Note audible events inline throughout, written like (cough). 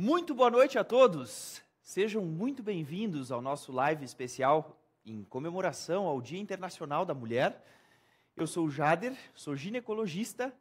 Muito boa noite a todos. Sejam muito bem-vindos ao nosso live especial em comemoração ao Dia Internacional da Mulher. Eu sou Jader, sou ginecologista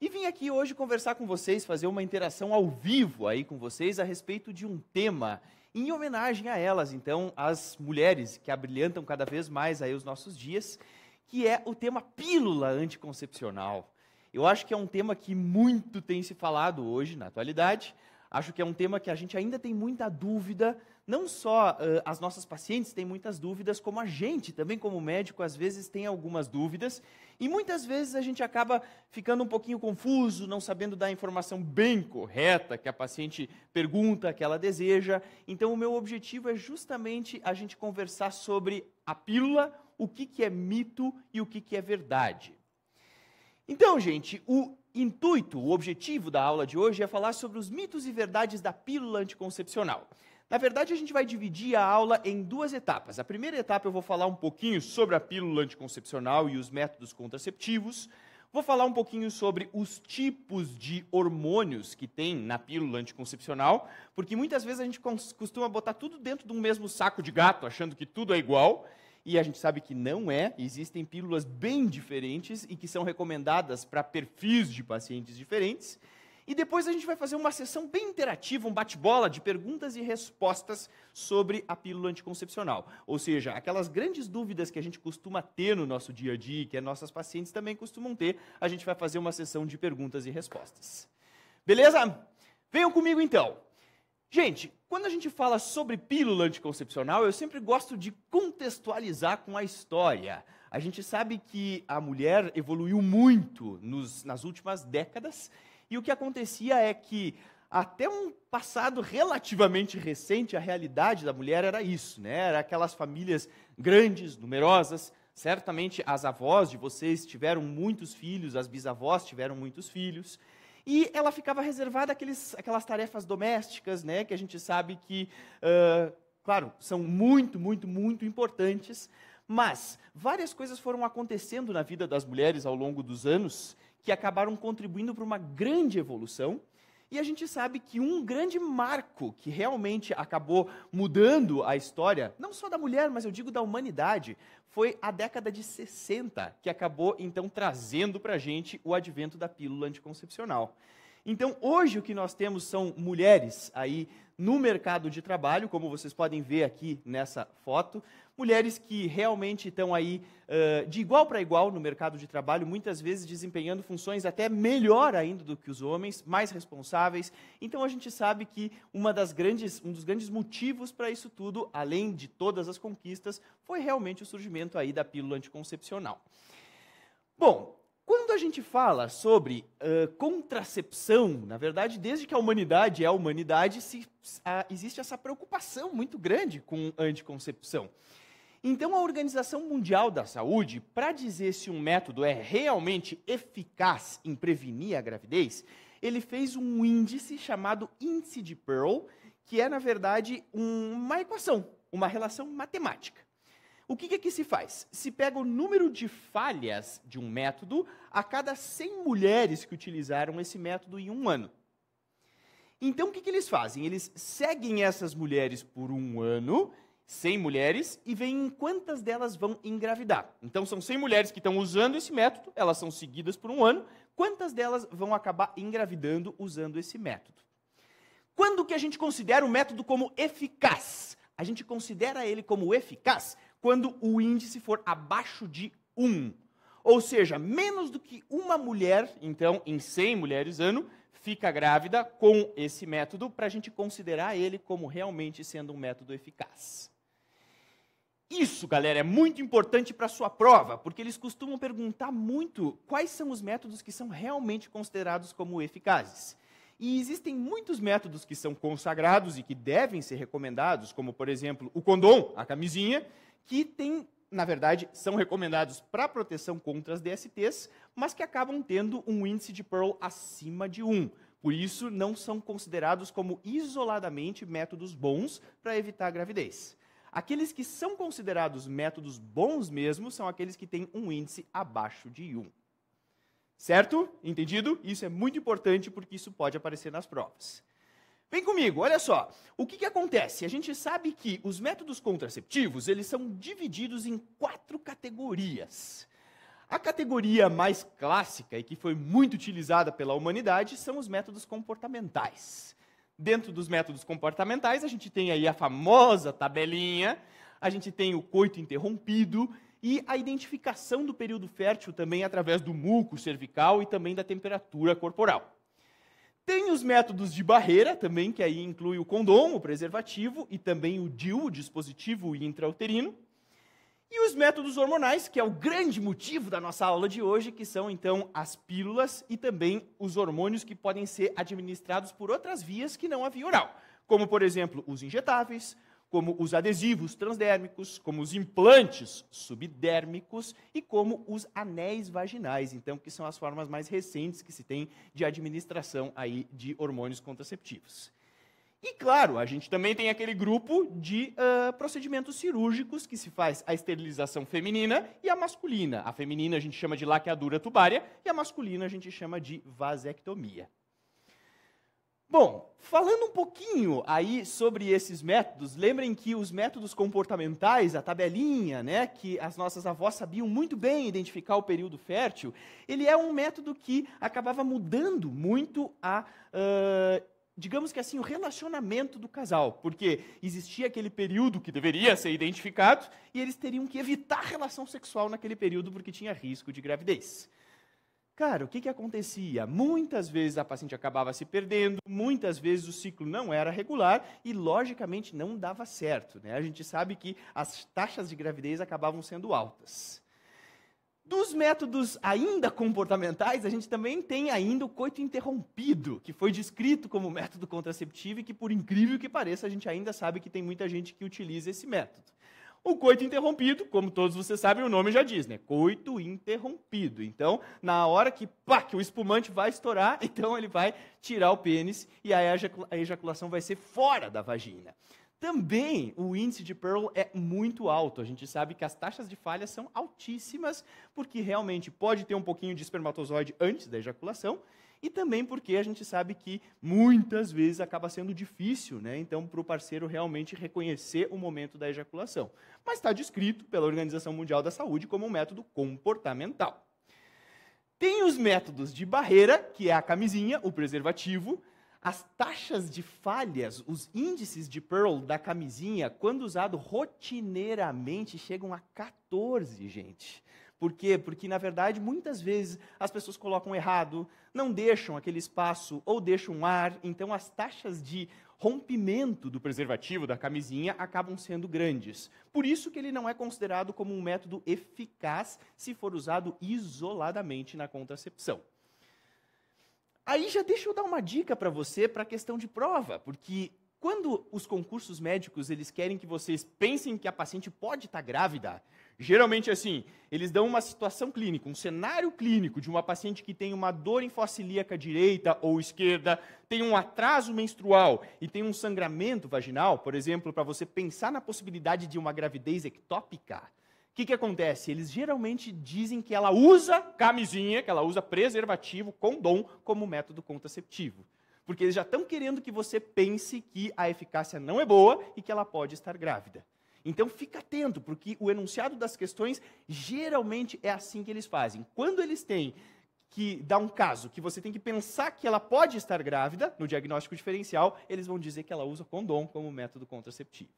e vim aqui hoje conversar com vocês, fazer uma interação ao vivo aí com vocês a respeito de um tema em homenagem a elas, então, as mulheres que abrilhantam cada vez mais aí os nossos dias, que é o tema pílula anticoncepcional. Eu acho que é um tema que muito tem se falado hoje na atualidade, Acho que é um tema que a gente ainda tem muita dúvida, não só uh, as nossas pacientes têm muitas dúvidas, como a gente também, como médico, às vezes tem algumas dúvidas. E muitas vezes a gente acaba ficando um pouquinho confuso, não sabendo dar a informação bem correta que a paciente pergunta, que ela deseja. Então, o meu objetivo é justamente a gente conversar sobre a pílula, o que, que é mito e o que, que é verdade. Então, gente, o intuito, o objetivo da aula de hoje é falar sobre os mitos e verdades da pílula anticoncepcional. Na verdade, a gente vai dividir a aula em duas etapas. A primeira etapa eu vou falar um pouquinho sobre a pílula anticoncepcional e os métodos contraceptivos. Vou falar um pouquinho sobre os tipos de hormônios que tem na pílula anticoncepcional, porque muitas vezes a gente costuma botar tudo dentro de um mesmo saco de gato, achando que tudo é igual e a gente sabe que não é. Existem pílulas bem diferentes e que são recomendadas para perfis de pacientes diferentes. E depois a gente vai fazer uma sessão bem interativa, um bate-bola de perguntas e respostas sobre a pílula anticoncepcional. Ou seja, aquelas grandes dúvidas que a gente costuma ter no nosso dia a dia, que as nossas pacientes também costumam ter, a gente vai fazer uma sessão de perguntas e respostas. Beleza? Venham comigo então. Gente, quando a gente fala sobre pílula anticoncepcional, eu sempre gosto de contextualizar com a história. A gente sabe que a mulher evoluiu muito nos, nas últimas décadas, e o que acontecia é que, até um passado relativamente recente, a realidade da mulher era isso, né? Era aquelas famílias grandes, numerosas. Certamente as avós de vocês tiveram muitos filhos, as bisavós tiveram muitos filhos e ela ficava reservada aqueles, àquelas tarefas domésticas, né, que a gente sabe que, uh, claro, são muito, muito, muito importantes, mas várias coisas foram acontecendo na vida das mulheres ao longo dos anos que acabaram contribuindo para uma grande evolução e a gente sabe que um grande marco que realmente acabou mudando a história, não só da mulher, mas eu digo da humanidade, foi a década de 60, que acabou então trazendo para a gente o advento da pílula anticoncepcional. Então, hoje o que nós temos são mulheres aí no mercado de trabalho, como vocês podem ver aqui nessa foto. Mulheres que realmente estão aí uh, de igual para igual no mercado de trabalho, muitas vezes desempenhando funções até melhor ainda do que os homens, mais responsáveis. Então a gente sabe que uma das grandes, um dos grandes motivos para isso tudo, além de todas as conquistas, foi realmente o surgimento aí da pílula anticoncepcional. Bom, quando a gente fala sobre uh, contracepção, na verdade, desde que a humanidade é a humanidade, se, existe essa preocupação muito grande com anticoncepção. Então, a Organização Mundial da Saúde, para dizer se um método é realmente eficaz em prevenir a gravidez, ele fez um índice chamado Índice de Pearl, que é, na verdade, um, uma equação, uma relação matemática. O que, que, é que se faz? Se pega o número de falhas de um método a cada 100 mulheres que utilizaram esse método em um ano. Então, o que, que eles fazem? Eles seguem essas mulheres por um ano, 100 mulheres, e veem quantas delas vão engravidar. Então, são 100 mulheres que estão usando esse método, elas são seguidas por um ano, quantas delas vão acabar engravidando usando esse método? Quando que a gente considera o método como eficaz? A gente considera ele como eficaz quando o índice for abaixo de 1. Ou seja, menos do que uma mulher, então, em 100 mulheres ano, fica grávida com esse método para a gente considerar ele como realmente sendo um método eficaz. Isso, galera, é muito importante para a sua prova, porque eles costumam perguntar muito quais são os métodos que são realmente considerados como eficazes. E existem muitos métodos que são consagrados e que devem ser recomendados, como, por exemplo, o condom, a camisinha, que tem, na verdade, são recomendados para proteção contra as DSTs, mas que acabam tendo um índice de Pearl acima de 1. Por isso, não são considerados como isoladamente métodos bons para evitar a gravidez. Aqueles que são considerados métodos bons mesmo são aqueles que têm um índice abaixo de 1. Certo? Entendido? Isso é muito importante porque isso pode aparecer nas provas. Vem comigo, olha só. O que, que acontece? A gente sabe que os métodos contraceptivos eles são divididos em quatro categorias. A categoria mais clássica e que foi muito utilizada pela humanidade são os métodos comportamentais. Dentro dos métodos comportamentais, a gente tem aí a famosa tabelinha, a gente tem o coito interrompido e a identificação do período fértil também através do muco cervical e também da temperatura corporal. Tem os métodos de barreira também, que aí inclui o condom, o preservativo, e também o DIU, o dispositivo intrauterino. E os métodos hormonais, que é o grande motivo da nossa aula de hoje, que são então as pílulas e também os hormônios que podem ser administrados por outras vias que não a via oral, como por exemplo os injetáveis, como os adesivos transdérmicos, como os implantes subdérmicos e como os anéis vaginais, então, que são as formas mais recentes que se tem de administração aí de hormônios contraceptivos. E claro, a gente também tem aquele grupo de uh, procedimentos cirúrgicos que se faz a esterilização feminina e a masculina. A feminina a gente chama de laqueadura tubária e a masculina a gente chama de vasectomia. Bom, falando um pouquinho aí sobre esses métodos, lembrem que os métodos comportamentais, a tabelinha, né, que as nossas avós sabiam muito bem identificar o período fértil, ele é um método que acabava mudando muito a uh, digamos que assim, o relacionamento do casal, porque existia aquele período que deveria ser identificado e eles teriam que evitar relação sexual naquele período porque tinha risco de gravidez. Cara, o que, que acontecia? Muitas vezes a paciente acabava se perdendo, muitas vezes o ciclo não era regular e, logicamente, não dava certo. Né? A gente sabe que as taxas de gravidez acabavam sendo altas. Dos métodos ainda comportamentais, a gente também tem ainda o coito interrompido, que foi descrito como método contraceptivo e que, por incrível que pareça, a gente ainda sabe que tem muita gente que utiliza esse método o coito interrompido, como todos vocês sabem, o nome já diz, né? Coito interrompido. Então, na hora que, pá, que o espumante vai estourar, (laughs) então ele vai tirar o pênis e aí a ejaculação vai ser fora da vagina. Também o índice de Pearl é muito alto. A gente sabe que as taxas de falha são altíssimas, porque realmente pode ter um pouquinho de espermatozoide antes da ejaculação e também porque a gente sabe que muitas vezes acaba sendo difícil, né? Então, para o parceiro realmente reconhecer o momento da ejaculação. Mas está descrito pela Organização Mundial da Saúde como um método comportamental. Tem os métodos de barreira, que é a camisinha, o preservativo, as taxas de falhas, os índices de Pearl da camisinha, quando usado rotineiramente, chegam a 14, gente. Por quê? Porque, na verdade, muitas vezes as pessoas colocam errado, não deixam aquele espaço ou deixam um ar, então as taxas de rompimento do preservativo, da camisinha, acabam sendo grandes. Por isso que ele não é considerado como um método eficaz se for usado isoladamente na contracepção. Aí já deixa eu dar uma dica para você para a questão de prova, porque quando os concursos médicos eles querem que vocês pensem que a paciente pode estar tá grávida, Geralmente, assim, eles dão uma situação clínica, um cenário clínico de uma paciente que tem uma dor infocilíaca direita ou esquerda, tem um atraso menstrual e tem um sangramento vaginal, por exemplo, para você pensar na possibilidade de uma gravidez ectópica. O que, que acontece? Eles geralmente dizem que ela usa camisinha, que ela usa preservativo, condom, como método contraceptivo. Porque eles já estão querendo que você pense que a eficácia não é boa e que ela pode estar grávida. Então fica atento, porque o enunciado das questões geralmente é assim que eles fazem. Quando eles têm que dar um caso que você tem que pensar que ela pode estar grávida no diagnóstico diferencial, eles vão dizer que ela usa condom como método contraceptivo.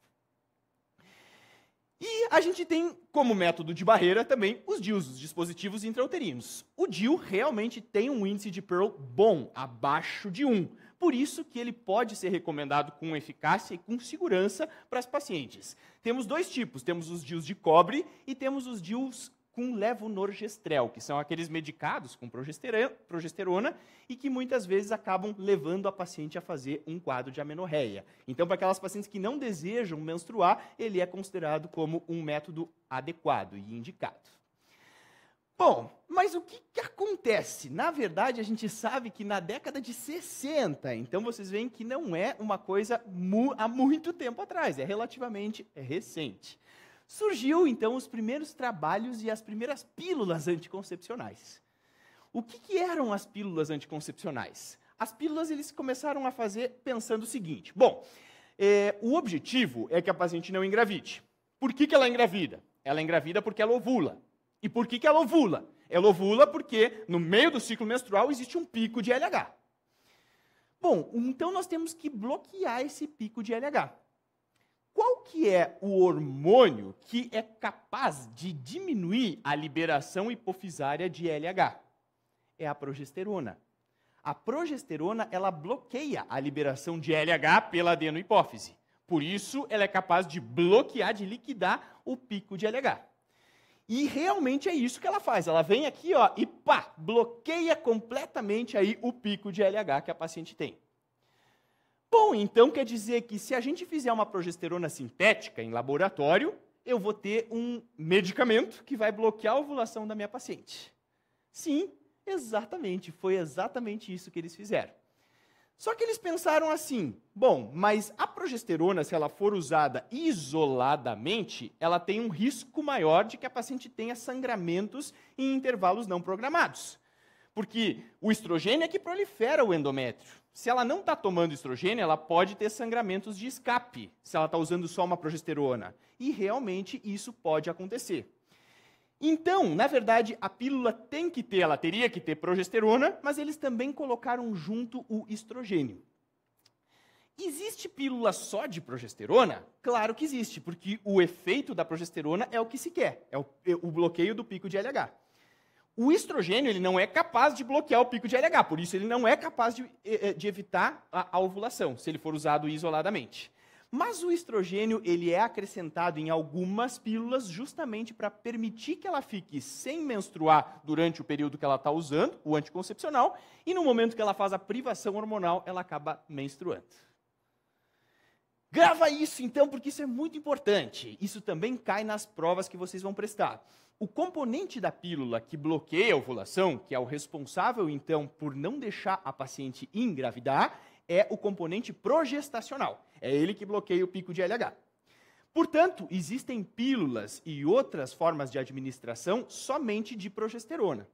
E a gente tem como método de barreira também os DIUs, os dispositivos intrauterinos. O DIU realmente tem um índice de Pearl bom, abaixo de 1. Por isso que ele pode ser recomendado com eficácia e com segurança para as pacientes. Temos dois tipos, temos os DIUs de cobre e temos os DIUs com levonorgestrel, que são aqueles medicados com progesterona e que muitas vezes acabam levando a paciente a fazer um quadro de amenorreia. Então, para aquelas pacientes que não desejam menstruar, ele é considerado como um método adequado e indicado. Bom, mas o que, que acontece? Na verdade, a gente sabe que na década de 60, então vocês veem que não é uma coisa mu há muito tempo atrás, é relativamente recente. Surgiu então os primeiros trabalhos e as primeiras pílulas anticoncepcionais. O que, que eram as pílulas anticoncepcionais? As pílulas eles começaram a fazer pensando o seguinte: bom, eh, o objetivo é que a paciente não engravide. Por que, que ela engravida? Ela engravida porque ela ovula. E por que, que ela é ovula? Ela é ovula porque no meio do ciclo menstrual existe um pico de LH. Bom, então nós temos que bloquear esse pico de LH. Qual que é o hormônio que é capaz de diminuir a liberação hipofisária de LH? É a progesterona. A progesterona, ela bloqueia a liberação de LH pela adenohipófise. Por isso, ela é capaz de bloquear, de liquidar o pico de LH. E realmente é isso que ela faz. Ela vem aqui ó, e pá, bloqueia completamente aí o pico de LH que a paciente tem. Bom, então quer dizer que se a gente fizer uma progesterona sintética em laboratório, eu vou ter um medicamento que vai bloquear a ovulação da minha paciente. Sim, exatamente. Foi exatamente isso que eles fizeram. Só que eles pensaram assim: bom, mas a progesterona, se ela for usada isoladamente, ela tem um risco maior de que a paciente tenha sangramentos em intervalos não programados. Porque o estrogênio é que prolifera o endométrio. Se ela não está tomando estrogênio, ela pode ter sangramentos de escape, se ela está usando só uma progesterona. E realmente isso pode acontecer. Então, na verdade, a pílula tem que ter, ela teria que ter progesterona, mas eles também colocaram junto o estrogênio. Existe pílula só de progesterona? Claro que existe, porque o efeito da progesterona é o que se quer, é o, é o bloqueio do pico de LH. O estrogênio ele não é capaz de bloquear o pico de LH, por isso ele não é capaz de, eh, eh, de evitar a ovulação, se ele for usado isoladamente. Mas o estrogênio ele é acrescentado em algumas pílulas justamente para permitir que ela fique sem menstruar durante o período que ela está usando, o anticoncepcional, e no momento que ela faz a privação hormonal, ela acaba menstruando. Grava isso então, porque isso é muito importante. Isso também cai nas provas que vocês vão prestar. O componente da pílula que bloqueia a ovulação, que é o responsável então por não deixar a paciente engravidar, é o componente progestacional. É ele que bloqueia o pico de LH. Portanto, existem pílulas e outras formas de administração somente de progesterona.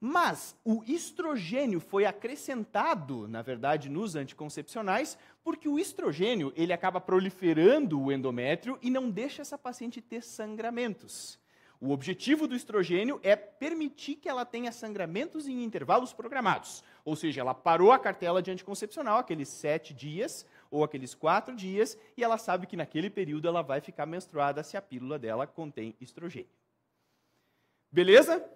Mas o estrogênio foi acrescentado, na verdade, nos anticoncepcionais, porque o estrogênio ele acaba proliferando o endométrio e não deixa essa paciente ter sangramentos. O objetivo do estrogênio é permitir que ela tenha sangramentos em intervalos programados. Ou seja, ela parou a cartela de anticoncepcional, aqueles sete dias ou aqueles quatro dias, e ela sabe que naquele período ela vai ficar menstruada se a pílula dela contém estrogênio. Beleza?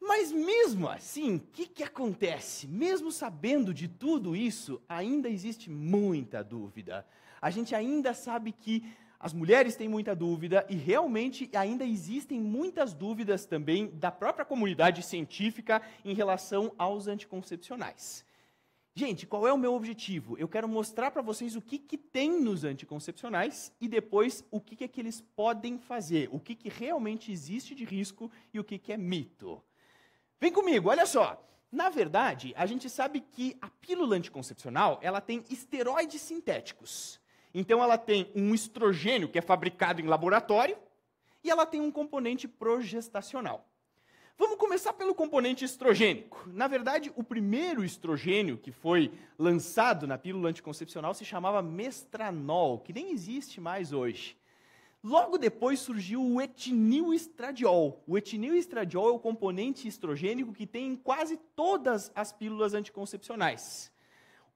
Mas mesmo assim, o que, que acontece? Mesmo sabendo de tudo isso, ainda existe muita dúvida. A gente ainda sabe que as mulheres têm muita dúvida e realmente ainda existem muitas dúvidas também da própria comunidade científica em relação aos anticoncepcionais. Gente, qual é o meu objetivo? Eu quero mostrar para vocês o que, que tem nos anticoncepcionais e depois o que, que é que eles podem fazer, o que, que realmente existe de risco e o que, que é mito. Vem comigo, olha só. Na verdade, a gente sabe que a pílula anticoncepcional ela tem esteroides sintéticos. Então ela tem um estrogênio que é fabricado em laboratório e ela tem um componente progestacional. Vamos começar pelo componente estrogênico. Na verdade, o primeiro estrogênio que foi lançado na pílula anticoncepcional se chamava mestranol, que nem existe mais hoje. Logo depois surgiu o etinilestradiol. O etinilestradiol é o componente estrogênico que tem em quase todas as pílulas anticoncepcionais.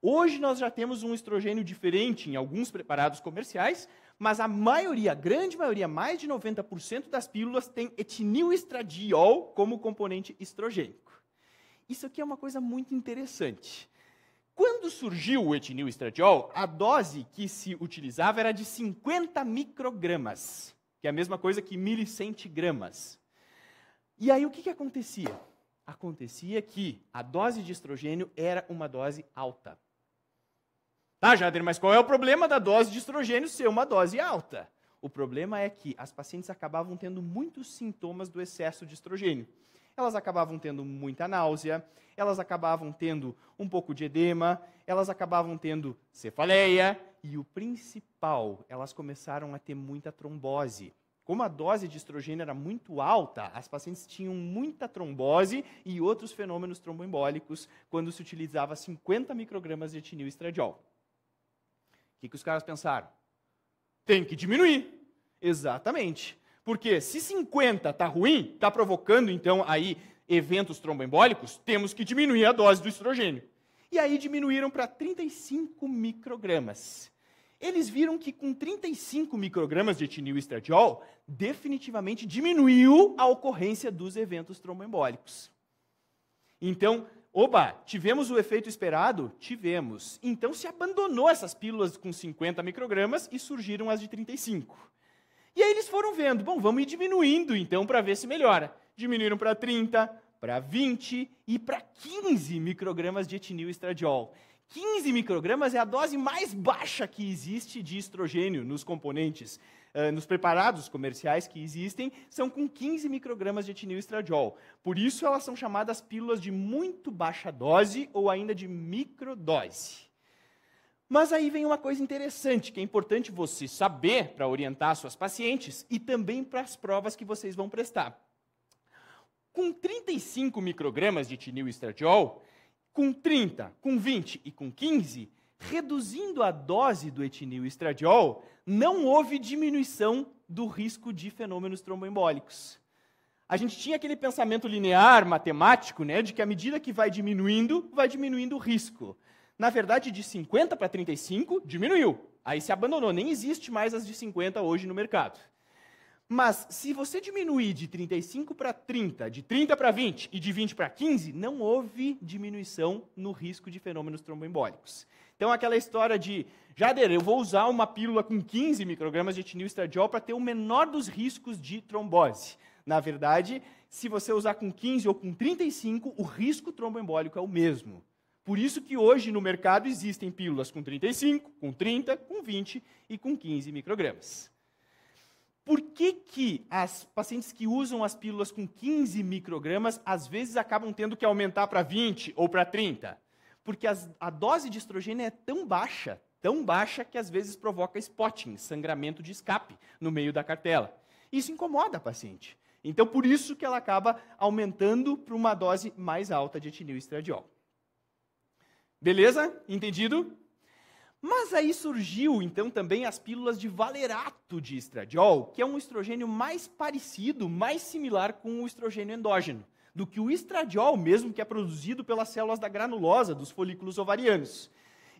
Hoje nós já temos um estrogênio diferente em alguns preparados comerciais, mas a maioria, a grande maioria, mais de 90% das pílulas tem etinilestradiol como componente estrogênico. Isso aqui é uma coisa muito interessante. Quando surgiu o etinilestradiol, a dose que se utilizava era de 50 microgramas, que é a mesma coisa que milicentigramas. E aí o que, que acontecia? Acontecia que a dose de estrogênio era uma dose alta. Tá, Jader, mas qual é o problema da dose de estrogênio ser uma dose alta? O problema é que as pacientes acabavam tendo muitos sintomas do excesso de estrogênio. Elas acabavam tendo muita náusea, elas acabavam tendo um pouco de edema, elas acabavam tendo cefaleia e o principal, elas começaram a ter muita trombose. Como a dose de estrogênio era muito alta, as pacientes tinham muita trombose e outros fenômenos tromboembólicos quando se utilizava 50 microgramas de etinil estradiol que, que os caras pensaram? Tem que diminuir. Exatamente. Porque se 50 está ruim, está provocando então aí eventos tromboembólicos, temos que diminuir a dose do estrogênio. E aí diminuíram para 35 microgramas. Eles viram que com 35 microgramas de etinil estradiol, definitivamente diminuiu a ocorrência dos eventos tromboembólicos. Então, Oba, tivemos o efeito esperado? Tivemos. Então se abandonou essas pílulas com 50 microgramas e surgiram as de 35. E aí eles foram vendo, bom, vamos ir diminuindo então para ver se melhora. Diminuíram para 30, para 20 e para 15 microgramas de etinil estradiol. 15 microgramas é a dose mais baixa que existe de estrogênio nos componentes nos preparados comerciais que existem, são com 15 microgramas de etinil estradiol. Por isso, elas são chamadas pílulas de muito baixa dose ou ainda de microdose. Mas aí vem uma coisa interessante que é importante você saber para orientar suas pacientes e também para as provas que vocês vão prestar. Com 35 microgramas de tinil estradiol, com 30, com 20 e com 15, Reduzindo a dose do etinil estradiol, não houve diminuição do risco de fenômenos tromboembólicos. A gente tinha aquele pensamento linear, matemático, né, de que à medida que vai diminuindo, vai diminuindo o risco. Na verdade, de 50 para 35, diminuiu. Aí se abandonou, nem existe mais as de 50 hoje no mercado. Mas se você diminuir de 35 para 30, de 30 para 20 e de 20 para 15, não houve diminuição no risco de fenômenos tromboembólicos. Então, aquela história de, Jader, eu vou usar uma pílula com 15 microgramas de etnilstradiol para ter o menor dos riscos de trombose. Na verdade, se você usar com 15 ou com 35, o risco tromboembólico é o mesmo. Por isso que hoje no mercado existem pílulas com 35, com 30, com 20 e com 15 microgramas. Por que, que as pacientes que usam as pílulas com 15 microgramas às vezes acabam tendo que aumentar para 20 ou para 30? porque as, a dose de estrogênio é tão baixa, tão baixa, que às vezes provoca spotting, sangramento de escape no meio da cartela. Isso incomoda a paciente. Então, por isso que ela acaba aumentando para uma dose mais alta de etinil estradiol. Beleza? Entendido? Mas aí surgiu, então, também as pílulas de valerato de estradiol, que é um estrogênio mais parecido, mais similar com o estrogênio endógeno do que o estradiol mesmo, que é produzido pelas células da granulosa dos folículos ovarianos.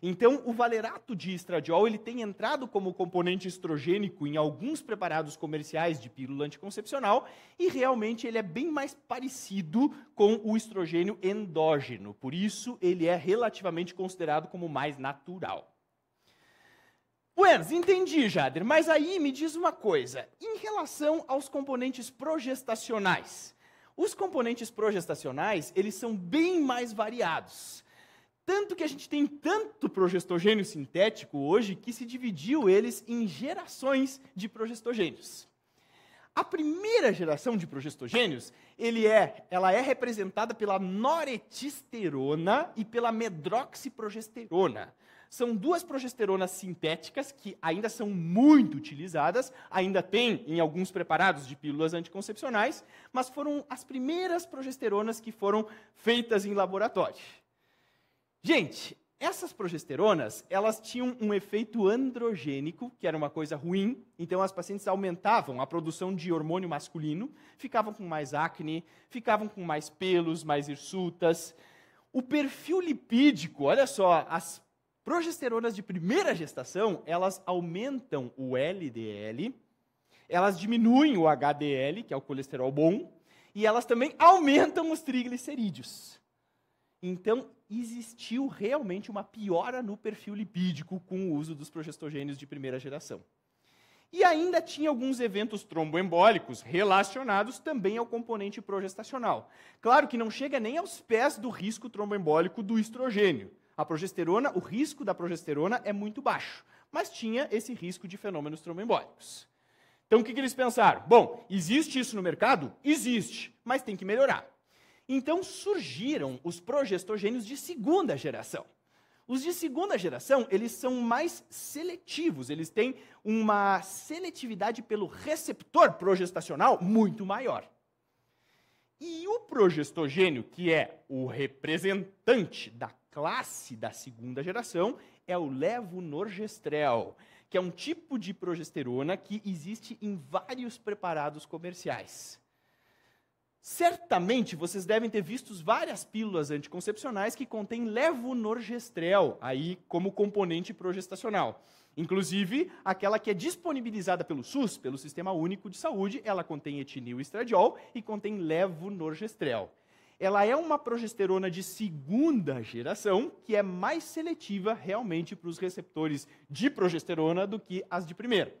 Então, o valerato de estradiol ele tem entrado como componente estrogênico em alguns preparados comerciais de pílula anticoncepcional e realmente ele é bem mais parecido com o estrogênio endógeno. Por isso, ele é relativamente considerado como mais natural. Buenas, entendi, Jader, mas aí me diz uma coisa. Em relação aos componentes progestacionais, os componentes progestacionais, eles são bem mais variados. Tanto que a gente tem tanto progestogênio sintético hoje que se dividiu eles em gerações de progestogênios. A primeira geração de progestogênios, ele é, ela é representada pela noretisterona e pela medroxiprogesterona. São duas progesteronas sintéticas que ainda são muito utilizadas, ainda tem em alguns preparados de pílulas anticoncepcionais, mas foram as primeiras progesteronas que foram feitas em laboratório. Gente, essas progesteronas, elas tinham um efeito androgênico, que era uma coisa ruim, então as pacientes aumentavam a produção de hormônio masculino, ficavam com mais acne, ficavam com mais pelos, mais hirsutas. O perfil lipídico, olha só, as Progesteronas de primeira gestação, elas aumentam o LDL, elas diminuem o HDL, que é o colesterol bom, e elas também aumentam os triglicerídeos. Então, existiu realmente uma piora no perfil lipídico com o uso dos progestogênios de primeira geração. E ainda tinha alguns eventos tromboembólicos relacionados também ao componente progestacional. Claro que não chega nem aos pés do risco tromboembólico do estrogênio, a progesterona, o risco da progesterona é muito baixo, mas tinha esse risco de fenômenos tromboembólicos. Então o que, que eles pensaram? Bom, existe isso no mercado? Existe, mas tem que melhorar. Então surgiram os progestogênios de segunda geração. Os de segunda geração, eles são mais seletivos, eles têm uma seletividade pelo receptor progestacional muito maior. E o progestogênio, que é o representante da classe da segunda geração é o levonorgestrel, que é um tipo de progesterona que existe em vários preparados comerciais. Certamente vocês devem ter visto várias pílulas anticoncepcionais que contêm levonorgestrel aí como componente progestacional. Inclusive, aquela que é disponibilizada pelo SUS, pelo Sistema Único de Saúde, ela contém etinil estradiol e contém levonorgestrel ela é uma progesterona de segunda geração, que é mais seletiva realmente para os receptores de progesterona do que as de primeira.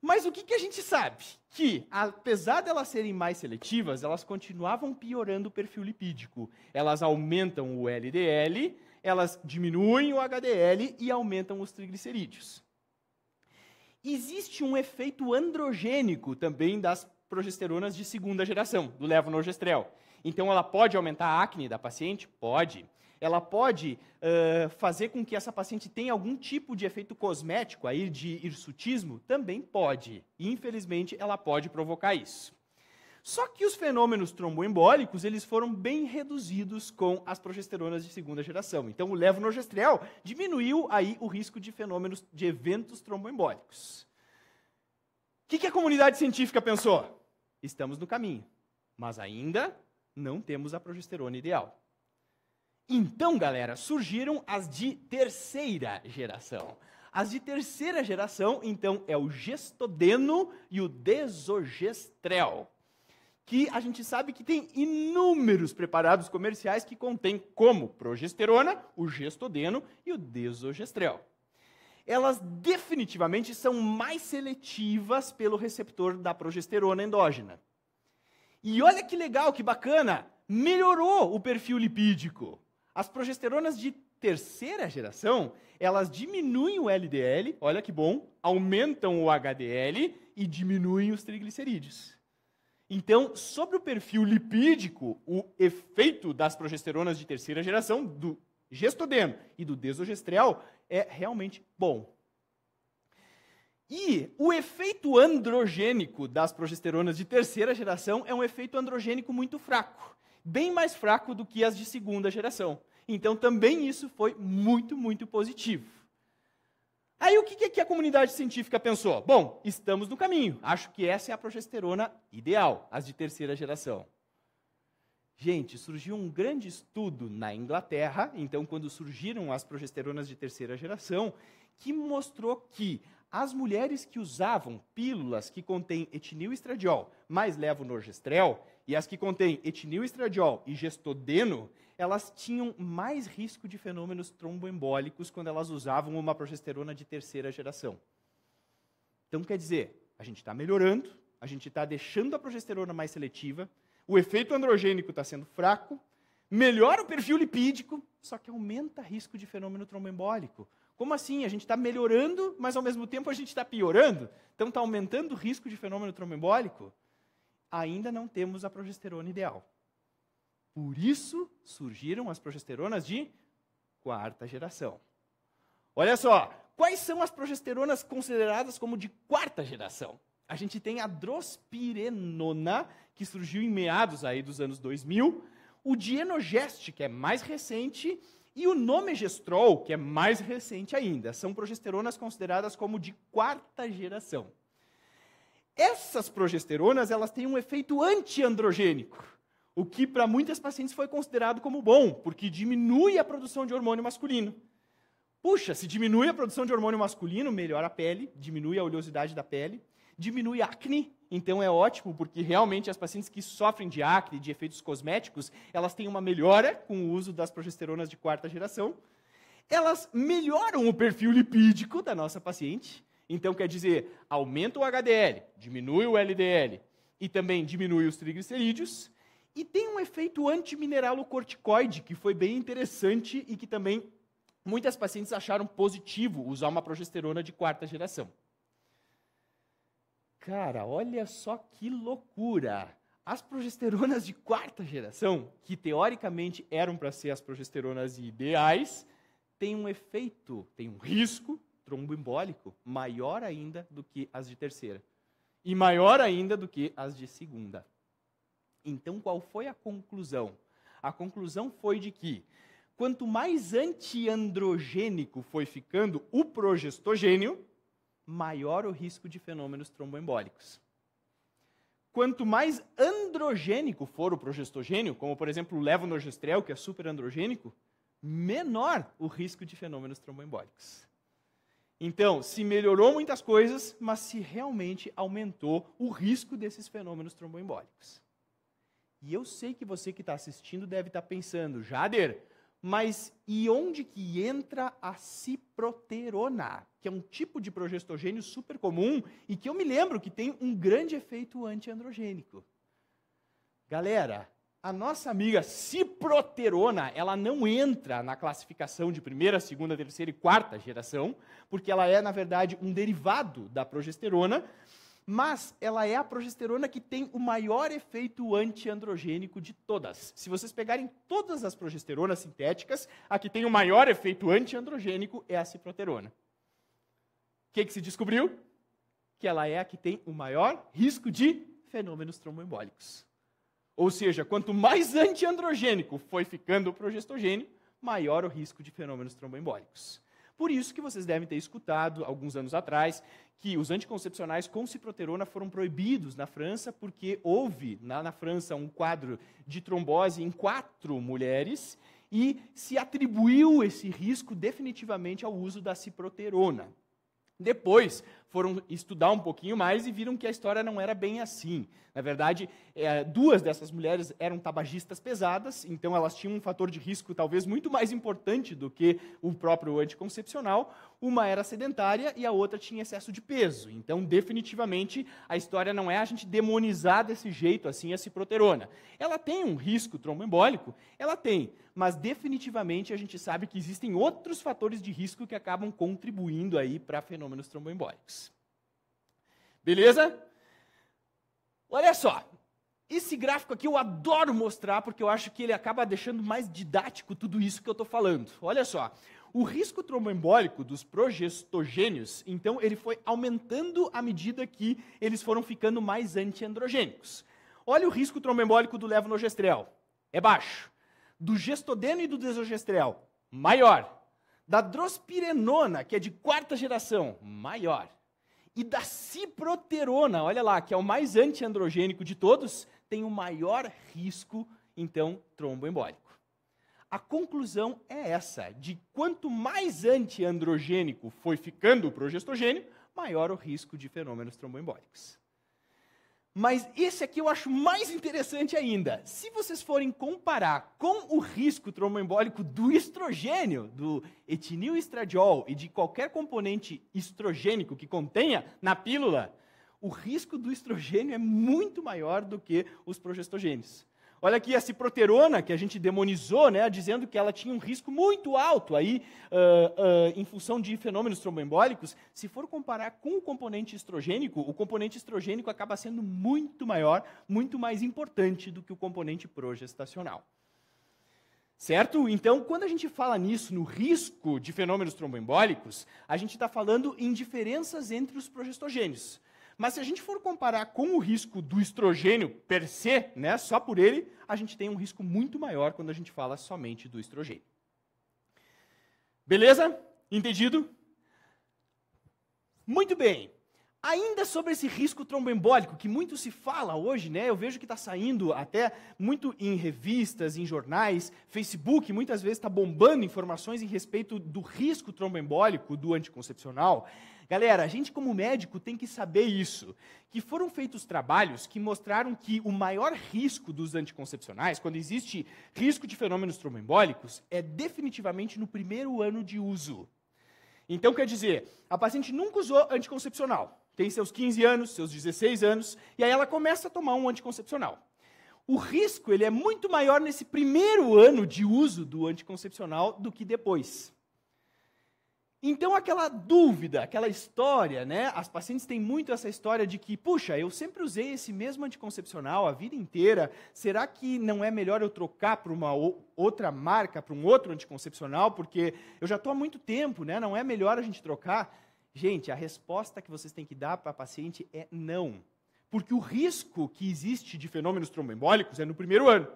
Mas o que, que a gente sabe? Que, apesar delas elas serem mais seletivas, elas continuavam piorando o perfil lipídico. Elas aumentam o LDL, elas diminuem o HDL e aumentam os triglicerídeos. Existe um efeito androgênico também das progesteronas de segunda geração, do levonorgestrel. Então, ela pode aumentar a acne da paciente? Pode. Ela pode uh, fazer com que essa paciente tenha algum tipo de efeito cosmético, aí de hirsutismo? Também pode. infelizmente, ela pode provocar isso. Só que os fenômenos tromboembólicos eles foram bem reduzidos com as progesteronas de segunda geração. Então, o levonorgestrel diminuiu aí o risco de fenômenos de eventos tromboembólicos. O que, que a comunidade científica pensou? estamos no caminho, mas ainda não temos a progesterona ideal. Então, galera, surgiram as de terceira geração. As de terceira geração, então, é o gestodeno e o desogestrel, que a gente sabe que tem inúmeros preparados comerciais que contêm como progesterona, o gestodeno e o desogestrel elas definitivamente são mais seletivas pelo receptor da progesterona endógena. E olha que legal, que bacana, melhorou o perfil lipídico. As progesteronas de terceira geração, elas diminuem o LDL, olha que bom, aumentam o HDL e diminuem os triglicerídeos. Então, sobre o perfil lipídico, o efeito das progesteronas de terceira geração, do gestodeno e do desogestrel é realmente bom. E o efeito androgênico das progesteronas de terceira geração é um efeito androgênico muito fraco, bem mais fraco do que as de segunda geração. Então também isso foi muito, muito positivo. Aí o que, que a comunidade científica pensou? Bom, estamos no caminho. Acho que essa é a progesterona ideal, as de terceira geração. Gente, surgiu um grande estudo na Inglaterra, então, quando surgiram as progesteronas de terceira geração, que mostrou que as mulheres que usavam pílulas que contêm etinil estradiol mais levonorgestrel e as que contêm etinil estradiol e gestodeno, elas tinham mais risco de fenômenos tromboembólicos quando elas usavam uma progesterona de terceira geração. Então, quer dizer, a gente está melhorando, a gente está deixando a progesterona mais seletiva, o efeito androgênico está sendo fraco, melhora o perfil lipídico, só que aumenta o risco de fenômeno tromboembólico. Como assim? A gente está melhorando, mas ao mesmo tempo a gente está piorando? Então está aumentando o risco de fenômeno tromboembólico? Ainda não temos a progesterona ideal. Por isso surgiram as progesteronas de quarta geração. Olha só, quais são as progesteronas consideradas como de quarta geração? A gente tem a drospirenona, que surgiu em meados aí dos anos 2000, o dienogeste, que é mais recente, e o nomegestrol, que é mais recente ainda. São progesteronas consideradas como de quarta geração. Essas progesteronas, elas têm um efeito antiandrogênico, o que para muitas pacientes foi considerado como bom, porque diminui a produção de hormônio masculino. Puxa, se diminui a produção de hormônio masculino, melhora a pele, diminui a oleosidade da pele, diminui acne, então é ótimo, porque realmente as pacientes que sofrem de acne, de efeitos cosméticos, elas têm uma melhora com o uso das progesteronas de quarta geração. Elas melhoram o perfil lipídico da nossa paciente, então quer dizer, aumenta o HDL, diminui o LDL e também diminui os triglicerídeos. E tem um efeito antimineralocorticoide, que foi bem interessante e que também muitas pacientes acharam positivo usar uma progesterona de quarta geração. Cara, olha só que loucura! As progesteronas de quarta geração, que teoricamente eram para ser as progesteronas ideais, têm um efeito, têm um risco tromboembólico maior ainda do que as de terceira e maior ainda do que as de segunda. Então, qual foi a conclusão? A conclusão foi de que quanto mais antiandrogênico foi ficando o progestogênio, maior o risco de fenômenos tromboembólicos. Quanto mais androgênico for o progestogênio, como por exemplo o levonorgestrel, que é super androgênico, menor o risco de fenômenos tromboembólicos. Então, se melhorou muitas coisas, mas se realmente aumentou o risco desses fenômenos tromboembólicos. E eu sei que você que está assistindo deve estar tá pensando, Jader, mas e onde que entra a ciproterona, que é um tipo de progestogênio super comum e que eu me lembro que tem um grande efeito antiandrogênico? Galera, a nossa amiga ciproterona, ela não entra na classificação de primeira, segunda, terceira e quarta geração, porque ela é, na verdade, um derivado da progesterona mas ela é a progesterona que tem o maior efeito antiandrogênico de todas. Se vocês pegarem todas as progesteronas sintéticas, a que tem o maior efeito antiandrogênico é a ciproterona. O que, que se descobriu? Que ela é a que tem o maior risco de fenômenos tromboembólicos. Ou seja, quanto mais antiandrogênico foi ficando o progestogênio, maior o risco de fenômenos tromboembólicos. Por isso que vocês devem ter escutado, alguns anos atrás, que os anticoncepcionais com ciproterona foram proibidos na França, porque houve na, na França um quadro de trombose em quatro mulheres e se atribuiu esse risco definitivamente ao uso da ciproterona. Depois, foram estudar um pouquinho mais e viram que a história não era bem assim. Na verdade, é, duas dessas mulheres eram tabagistas pesadas, então elas tinham um fator de risco talvez muito mais importante do que o próprio anticoncepcional. Uma era sedentária e a outra tinha excesso de peso. Então, definitivamente, a história não é a gente demonizar desse jeito assim a ciproterona. Ela tem um risco tromboembólico? Ela tem, mas definitivamente a gente sabe que existem outros fatores de risco que acabam contribuindo aí para fenômenos tromboembólicos. Beleza? Olha só. Esse gráfico aqui eu adoro mostrar porque eu acho que ele acaba deixando mais didático tudo isso que eu estou falando. Olha só. O risco tromboembólico dos progestogênios, então, ele foi aumentando à medida que eles foram ficando mais antiandrogênicos. Olha o risco tromboembólico do levonorgestrel. É baixo. Do gestodeno e do desogestrel, maior. Da drospirenona, que é de quarta geração, maior e da ciproterona, olha lá, que é o mais antiandrogênico de todos, tem o maior risco, então, tromboembólico. A conclusão é essa, de quanto mais antiandrogênico foi ficando o progestogênio, maior o risco de fenômenos tromboembólicos. Mas esse aqui eu acho mais interessante ainda. Se vocês forem comparar com o risco tromboembólico do estrogênio, do etinil estradiol e de qualquer componente estrogênico que contenha na pílula, o risco do estrogênio é muito maior do que os progestogênios. Olha aqui a ciproterona, que a gente demonizou, né, dizendo que ela tinha um risco muito alto aí, uh, uh, em função de fenômenos tromboembólicos. Se for comparar com o componente estrogênico, o componente estrogênico acaba sendo muito maior, muito mais importante do que o componente progestacional. Certo? Então, quando a gente fala nisso, no risco de fenômenos tromboembólicos, a gente está falando em diferenças entre os progestogênios. Mas se a gente for comparar com o risco do estrogênio per se, né, só por ele, a gente tem um risco muito maior quando a gente fala somente do estrogênio. Beleza? Entendido? Muito bem. Ainda sobre esse risco tromboembólico, que muito se fala hoje, né? Eu vejo que está saindo até muito em revistas, em jornais, Facebook, muitas vezes está bombando informações em respeito do risco tromboembólico do anticoncepcional. Galera, a gente como médico tem que saber isso, que foram feitos trabalhos que mostraram que o maior risco dos anticoncepcionais, quando existe risco de fenômenos tromboembólicos, é definitivamente no primeiro ano de uso. Então quer dizer, a paciente nunca usou anticoncepcional, tem seus 15 anos, seus 16 anos, e aí ela começa a tomar um anticoncepcional o risco ele é muito maior nesse primeiro ano de uso do anticoncepcional do que depois. Então, aquela dúvida, aquela história, né? As pacientes têm muito essa história de que, puxa, eu sempre usei esse mesmo anticoncepcional a vida inteira, será que não é melhor eu trocar para uma outra marca, para um outro anticoncepcional? Porque eu já estou há muito tempo, né? Não é melhor a gente trocar? Gente, a resposta que vocês têm que dar para a paciente é não. Porque o risco que existe de fenômenos tromboembólicos é no primeiro ano.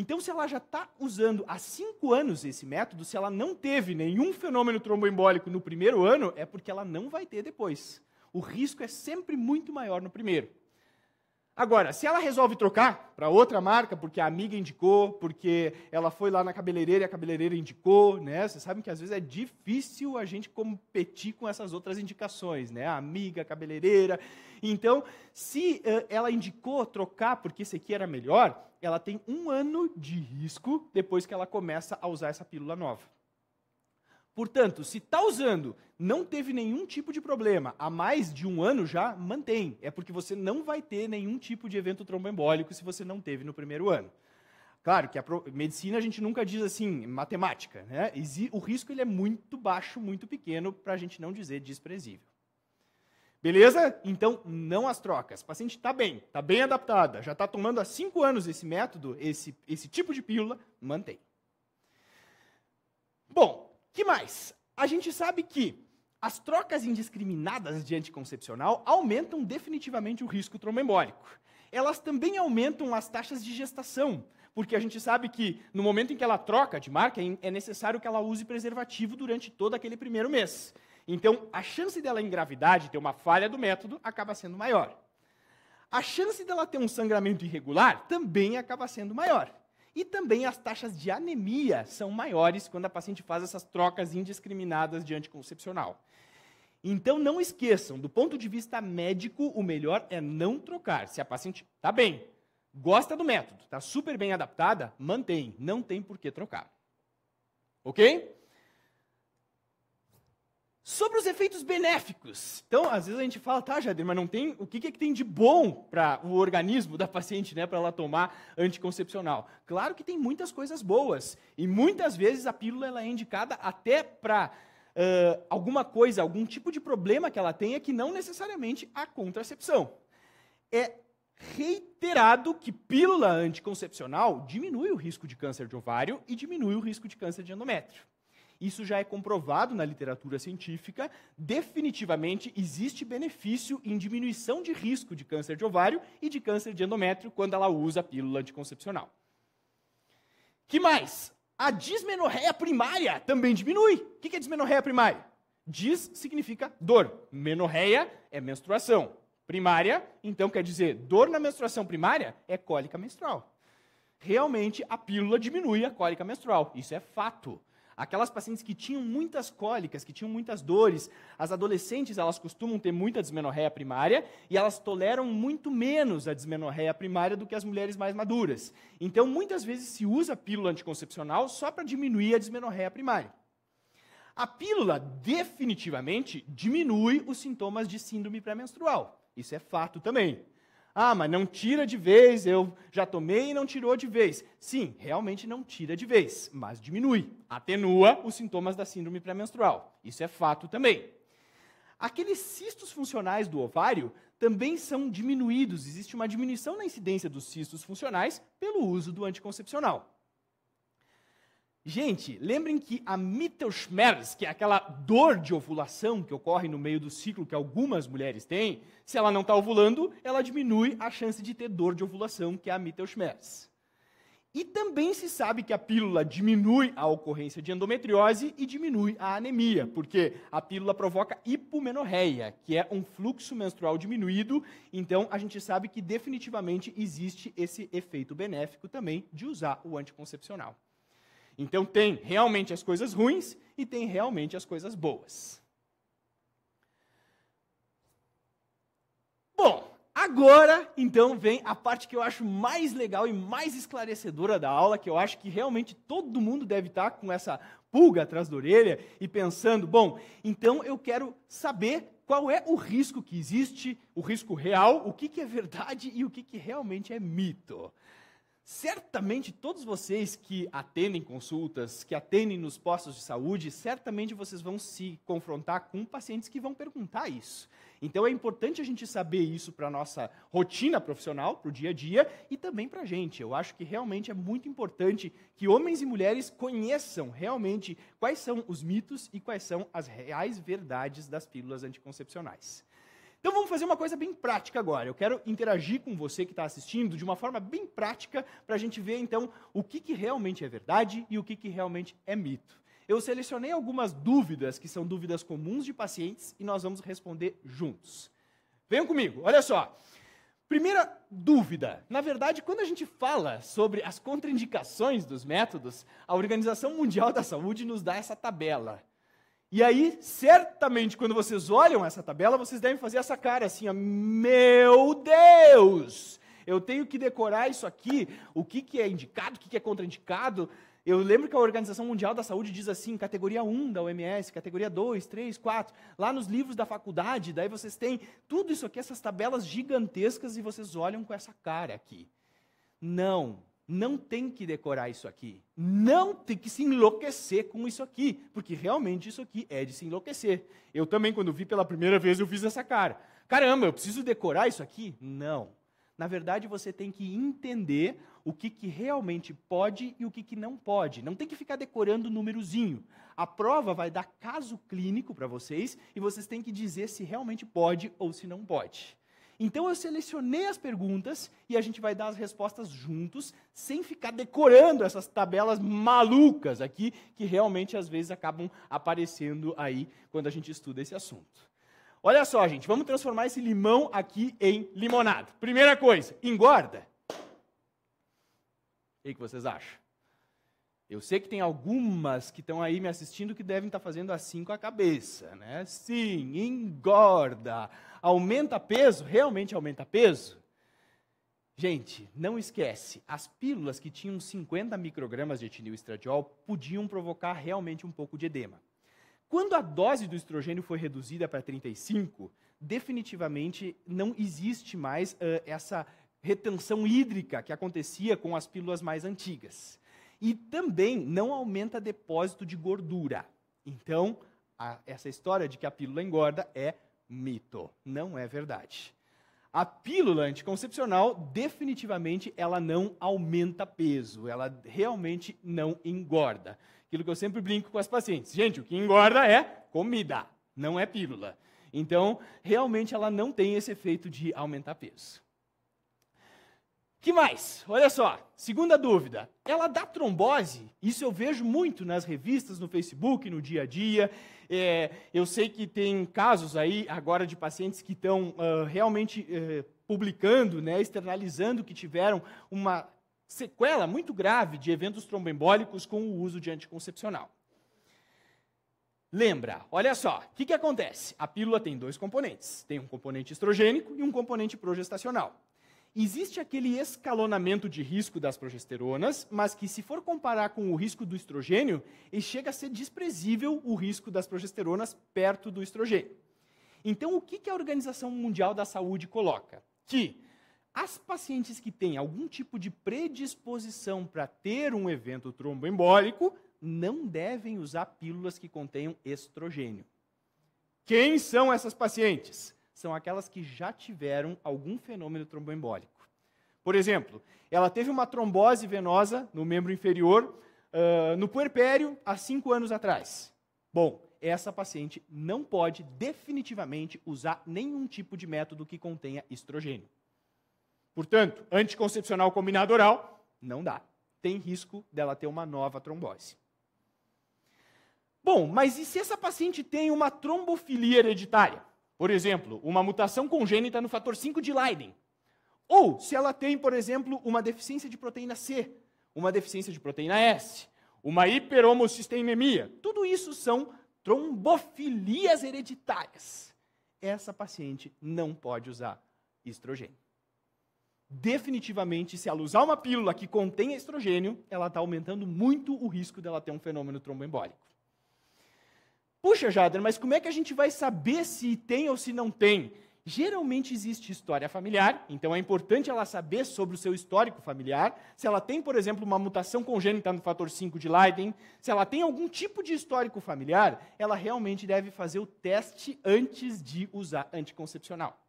Então, se ela já está usando há cinco anos esse método, se ela não teve nenhum fenômeno tromboembólico no primeiro ano, é porque ela não vai ter depois. O risco é sempre muito maior no primeiro. Agora, se ela resolve trocar para outra marca, porque a amiga indicou, porque ela foi lá na cabeleireira e a cabeleireira indicou, né? Vocês sabem que às vezes é difícil a gente competir com essas outras indicações, né? A amiga, a cabeleireira. Então, se uh, ela indicou trocar porque esse aqui era melhor, ela tem um ano de risco depois que ela começa a usar essa pílula nova. Portanto, se está usando, não teve nenhum tipo de problema, há mais de um ano já, mantém. É porque você não vai ter nenhum tipo de evento tromboembólico se você não teve no primeiro ano. Claro que a medicina a gente nunca diz assim, matemática. Né? O risco ele é muito baixo, muito pequeno, para a gente não dizer desprezível. Beleza? Então, não as trocas. O paciente está bem, está bem adaptada, já está tomando há cinco anos esse método, esse, esse tipo de pílula, mantém. Bom, que mais? A gente sabe que as trocas indiscriminadas de anticoncepcional aumentam definitivamente o risco trombembólico. Elas também aumentam as taxas de gestação, porque a gente sabe que no momento em que ela troca de marca, é, é necessário que ela use preservativo durante todo aquele primeiro mês. Então, a chance dela engravidar, de ter uma falha do método, acaba sendo maior. A chance dela ter um sangramento irregular também acaba sendo maior. E também as taxas de anemia são maiores quando a paciente faz essas trocas indiscriminadas de anticoncepcional. Então não esqueçam, do ponto de vista médico, o melhor é não trocar. Se a paciente está bem, gosta do método, está super bem adaptada, mantém, não tem por que trocar. Ok? Sobre os efeitos benéficos. Então, às vezes a gente fala, tá, Jader, mas não tem. O que, é que tem de bom para o organismo da paciente, né, para ela tomar anticoncepcional? Claro que tem muitas coisas boas. E muitas vezes a pílula ela é indicada até para uh, alguma coisa, algum tipo de problema que ela tenha, que não necessariamente a contracepção. É reiterado que pílula anticoncepcional diminui o risco de câncer de ovário e diminui o risco de câncer de endométrio isso já é comprovado na literatura científica, definitivamente existe benefício em diminuição de risco de câncer de ovário e de câncer de endométrio quando ela usa a pílula anticoncepcional. Que mais? A dismenorreia primária também diminui. O que é dismenorreia primária? Dis significa dor. Menorreia é menstruação. Primária, então quer dizer, dor na menstruação primária é cólica menstrual. Realmente a pílula diminui a cólica menstrual. Isso é fato. Aquelas pacientes que tinham muitas cólicas, que tinham muitas dores, as adolescentes, elas costumam ter muita dismenorreia primária e elas toleram muito menos a dismenorreia primária do que as mulheres mais maduras. Então, muitas vezes se usa pílula anticoncepcional só para diminuir a dismenorreia primária. A pílula definitivamente diminui os sintomas de síndrome pré-menstrual. Isso é fato também. Ah, mas não tira de vez, eu já tomei e não tirou de vez. Sim, realmente não tira de vez, mas diminui, atenua os sintomas da síndrome pré-menstrual. Isso é fato também. Aqueles cistos funcionais do ovário também são diminuídos, existe uma diminuição na incidência dos cistos funcionais pelo uso do anticoncepcional. Gente, lembrem que a Mittelschmerz, que é aquela dor de ovulação que ocorre no meio do ciclo que algumas mulheres têm, se ela não está ovulando, ela diminui a chance de ter dor de ovulação, que é a Mittelschmerz. E também se sabe que a pílula diminui a ocorrência de endometriose e diminui a anemia, porque a pílula provoca hipomenorreia, que é um fluxo menstrual diminuído. Então a gente sabe que definitivamente existe esse efeito benéfico também de usar o anticoncepcional. Então tem realmente as coisas ruins e tem realmente as coisas boas. Bom, agora então vem a parte que eu acho mais legal e mais esclarecedora da aula, que eu acho que realmente todo mundo deve estar com essa pulga atrás da orelha e pensando, bom, então eu quero saber qual é o risco que existe, o risco real, o que, que é verdade e o que, que realmente é mito. Certamente todos vocês que atendem consultas, que atendem nos postos de saúde, certamente vocês vão se confrontar com pacientes que vão perguntar isso. Então é importante a gente saber isso para a nossa rotina profissional, para o dia a dia e também para a gente. Eu acho que realmente é muito importante que homens e mulheres conheçam realmente quais são os mitos e quais são as reais verdades das pílulas anticoncepcionais. Então vamos fazer uma coisa bem prática agora. Eu quero interagir com você que está assistindo de uma forma bem prática para a gente ver então o que, que realmente é verdade e o que, que realmente é mito. Eu selecionei algumas dúvidas que são dúvidas comuns de pacientes e nós vamos responder juntos. Venham comigo, olha só. Primeira dúvida. Na verdade, quando a gente fala sobre as contraindicações dos métodos, a Organização Mundial da Saúde nos dá essa tabela. E aí, certamente, quando vocês olham essa tabela, vocês devem fazer essa cara assim: ó, meu Deus! Eu tenho que decorar isso aqui, o que, que é indicado, o que, que é contraindicado. Eu lembro que a Organização Mundial da Saúde diz assim, categoria 1 da OMS, categoria 2, 3, 4, lá nos livros da faculdade, daí vocês têm tudo isso aqui, essas tabelas gigantescas, e vocês olham com essa cara aqui. Não, não tem que decorar isso aqui. Não tem que se enlouquecer com isso aqui, porque realmente isso aqui é de se enlouquecer. Eu também, quando vi pela primeira vez, eu fiz essa cara. Caramba, eu preciso decorar isso aqui? Não. Na verdade, você tem que entender o que, que realmente pode e o que, que não pode. Não tem que ficar decorando o númerozinho. A prova vai dar caso clínico para vocês e vocês têm que dizer se realmente pode ou se não pode. Então eu selecionei as perguntas e a gente vai dar as respostas juntos, sem ficar decorando essas tabelas malucas aqui, que realmente às vezes acabam aparecendo aí quando a gente estuda esse assunto. Olha só, gente, vamos transformar esse limão aqui em limonada. Primeira coisa, engorda. O que vocês acham? Eu sei que tem algumas que estão aí me assistindo que devem estar fazendo assim com a cabeça, né? Sim, engorda aumenta peso, realmente aumenta peso? Gente, não esquece, as pílulas que tinham 50 microgramas de etinil estradiol podiam provocar realmente um pouco de edema. Quando a dose do estrogênio foi reduzida para 35, definitivamente não existe mais uh, essa retenção hídrica que acontecia com as pílulas mais antigas. E também não aumenta depósito de gordura. Então, a, essa história de que a pílula engorda é mito, não é verdade. A pílula anticoncepcional definitivamente ela não aumenta peso, ela realmente não engorda. Aquilo que eu sempre brinco com as pacientes. Gente, o que engorda é comida, não é pílula. Então, realmente ela não tem esse efeito de aumentar peso. Que mais? Olha só, segunda dúvida. Ela dá trombose? Isso eu vejo muito nas revistas, no Facebook, no dia a dia. É, eu sei que tem casos aí agora de pacientes que estão uh, ah, realmente uh, publicando, né, externalizando que tiveram uma sequela muito grave de eventos tromboembólicos com o uso de anticoncepcional. Lembra, olha só, o que, que acontece? A pílula tem dois componentes. Tem um componente estrogênico e um componente progestacional. Existe aquele escalonamento de risco das progesteronas, mas que, se for comparar com o risco do estrogênio, ele chega a ser desprezível o risco das progesteronas perto do estrogênio. Então, o que a Organização Mundial da Saúde coloca? Que as pacientes que têm algum tipo de predisposição para ter um evento tromboembólico não devem usar pílulas que contenham estrogênio. Quem são essas pacientes? são aquelas que já tiveram algum fenômeno tromboembólico. Por exemplo, ela teve uma trombose venosa no membro inferior uh, no puerpério há cinco anos atrás. Bom, essa paciente não pode definitivamente usar nenhum tipo de método que contenha estrogênio. Portanto, anticoncepcional combinado oral não dá. Tem risco dela ter uma nova trombose. Bom, mas e se essa paciente tem uma trombofilia hereditária? Por exemplo, uma mutação congênita no fator 5 de Leiden. Ou se ela tem, por exemplo, uma deficiência de proteína C, uma deficiência de proteína S, uma hiperhomocisteinemia. Tudo isso são trombofilias hereditárias. Essa paciente não pode usar estrogênio. Definitivamente, se ela usar uma pílula que contém estrogênio, ela está aumentando muito o risco dela ter um fenômeno tromboembólico. Puxa, Jader, mas como é que a gente vai saber se tem ou se não tem? Geralmente existe história familiar, então é importante ela saber sobre o seu histórico familiar. Se ela tem, por exemplo, uma mutação congênita no fator 5 de Leiden, se ela tem algum tipo de histórico familiar, ela realmente deve fazer o teste antes de usar anticoncepcional.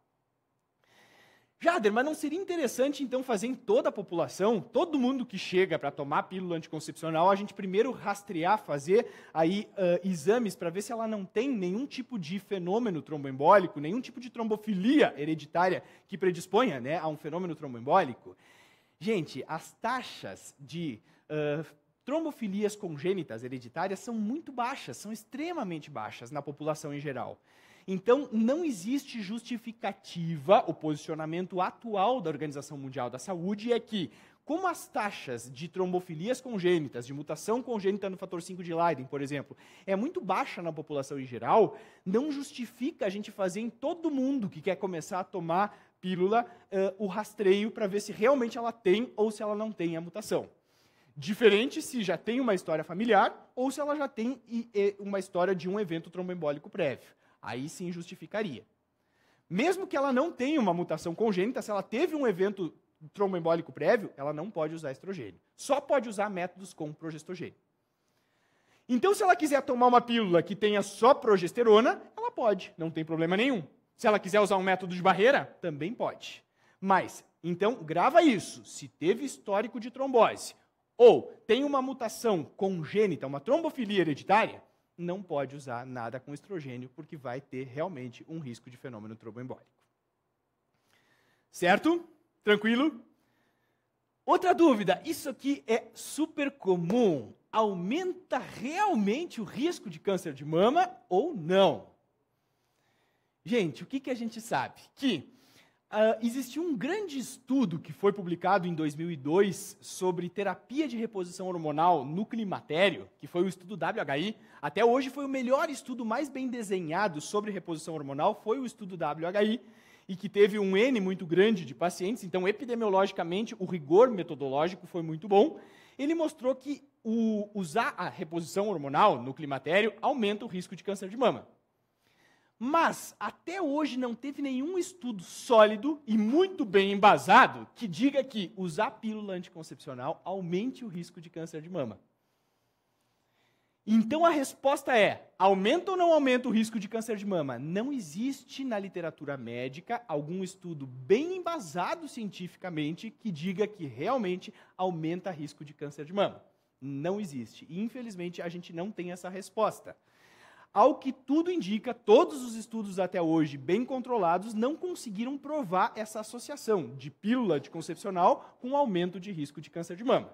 Jader, mas não seria interessante então fazer em toda a população, todo mundo que chega para tomar pílula anticoncepcional, a gente primeiro rastrear, fazer aí uh, exames para ver se ela não tem nenhum tipo de fenômeno tromboembólico, nenhum tipo de trombofilia hereditária que predisponha né, a um fenômeno tromboembólico? Gente, as taxas de uh, trombofilias congênitas hereditárias são muito baixas, são extremamente baixas na população em geral. Então, não existe justificativa, o posicionamento atual da Organização Mundial da Saúde é que, como as taxas de trombofilias congênitas, de mutação congênita no fator 5 de Leiden, por exemplo, é muito baixa na população em geral, não justifica a gente fazer em todo mundo que quer começar a tomar pílula uh, o rastreio para ver se realmente ela tem ou se ela não tem a mutação. Diferente se já tem uma história familiar ou se ela já tem uma história de um evento tromboembólico prévio aí sim justificaria. Mesmo que ela não tenha uma mutação congênita, se ela teve um evento tromboembólico prévio, ela não pode usar estrogênio. Só pode usar métodos com progestogênio. Então, se ela quiser tomar uma pílula que tenha só progesterona, ela pode, não tem problema nenhum. Se ela quiser usar um método de barreira, também pode. Mas, então, grava isso. Se teve histórico de trombose ou tem uma mutação congênita, uma trombofilia hereditária, não pode usar nada com estrogênio, porque vai ter realmente um risco de fenômeno tromboembólico. Certo? Tranquilo? Outra dúvida, isso aqui é super comum. Aumenta realmente o risco de câncer de mama ou não? Gente, o que, que a gente sabe? Que Uh, existiu um grande estudo que foi publicado em 2002 sobre terapia de reposição hormonal no climatério, que foi o estudo WHI. Até hoje foi o melhor estudo mais bem desenhado sobre reposição hormonal, foi o estudo WHI, e que teve um N muito grande de pacientes, então epidemiologicamente o rigor metodológico foi muito bom. Ele mostrou que o, usar a reposição hormonal no climatério aumenta o risco de câncer de mama. Mas até hoje não teve nenhum estudo sólido e muito bem embasado que diga que usar pílula anticoncepcional aumente o risco de câncer de mama. Então a resposta é: aumenta ou não aumenta o risco de câncer de mama? Não existe na literatura médica algum estudo bem embasado cientificamente que diga que realmente aumenta o risco de câncer de mama. Não existe. E infelizmente a gente não tem essa resposta. Ao que tudo indica, todos os estudos até hoje bem controlados não conseguiram provar essa associação de pílula anticoncepcional com aumento de risco de câncer de mama.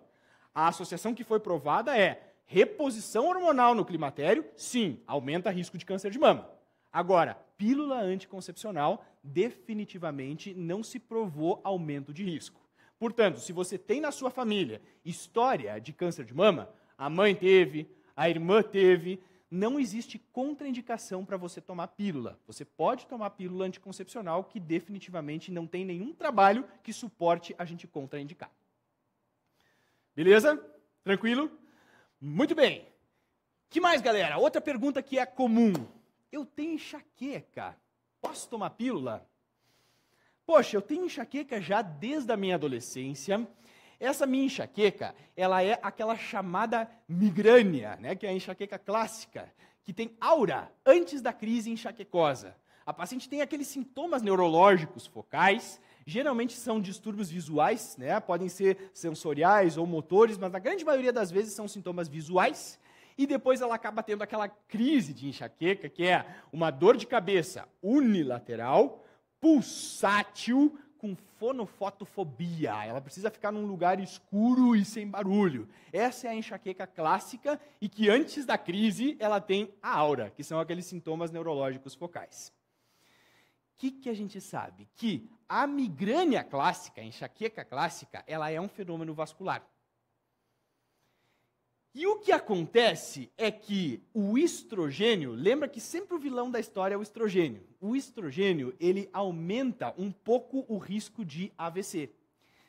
A associação que foi provada é reposição hormonal no climatério, sim, aumenta risco de câncer de mama. Agora, pílula anticoncepcional definitivamente não se provou aumento de risco. Portanto, se você tem na sua família história de câncer de mama, a mãe teve, a irmã teve, não existe contraindicação para você tomar pílula. Você pode tomar pílula anticoncepcional que definitivamente não tem nenhum trabalho que suporte a gente contraindicar. Beleza? Tranquilo? Muito bem. Que mais, galera? Outra pergunta que é comum. Eu tenho enxaqueca. Posso tomar pílula? Poxa, eu tenho enxaqueca já desde a minha adolescência. Essa minha enxaqueca, ela é aquela chamada migrânia, né, que é a enxaqueca clássica, que tem aura antes da crise enxaquecosa. A paciente tem aqueles sintomas neurológicos focais, geralmente são distúrbios visuais, né, podem ser sensoriais ou motores, mas na grande maioria das vezes são sintomas visuais e depois ela acaba tendo aquela crise de enxaqueca, que é uma dor de cabeça unilateral, pulsátil, com fonofotofobia. Ela precisa ficar num lugar escuro e sem barulho. Essa é a enxaqueca clássica e que antes da crise ela tem a aura, que são aqueles sintomas neurológicos focais. O que, que a gente sabe? Que a migrânia clássica, a enxaqueca clássica, ela é um fenômeno vascular. E o que acontece é que o estrogênio, lembra que sempre o vilão da história é o estrogênio. O estrogênio, ele aumenta um pouco o risco de AVC.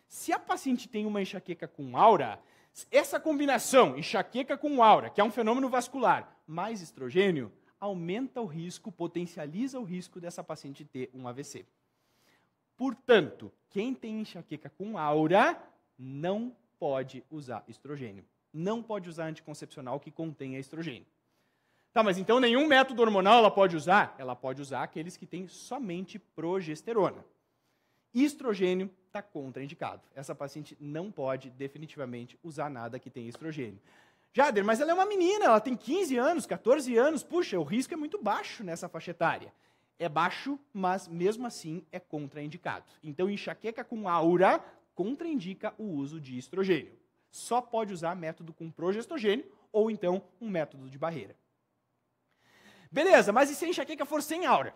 Se a paciente tem uma enxaqueca com aura, essa combinação, enxaqueca com aura, que é um fenômeno vascular, mais estrogênio, aumenta o risco, potencializa o risco dessa paciente ter um AVC. Portanto, quem tem enxaqueca com aura não pode usar estrogênio não pode usar anticoncepcional que contenha estrogênio. Tá, mas então nenhum método hormonal ela pode usar? Ela pode usar aqueles que têm somente progesterona. Estrogênio está contraindicado. Essa paciente não pode definitivamente usar nada que tenha estrogênio. Jader, mas ela é uma menina, ela tem 15 anos, 14 anos. Puxa, o risco é muito baixo nessa faixa etária. É baixo, mas mesmo assim é contraindicado. Então, enxaqueca com aura contraindica o uso de estrogênio só pode usar método com progestogênio ou então um método de barreira. Beleza, mas e se a enxaqueca for sem aura?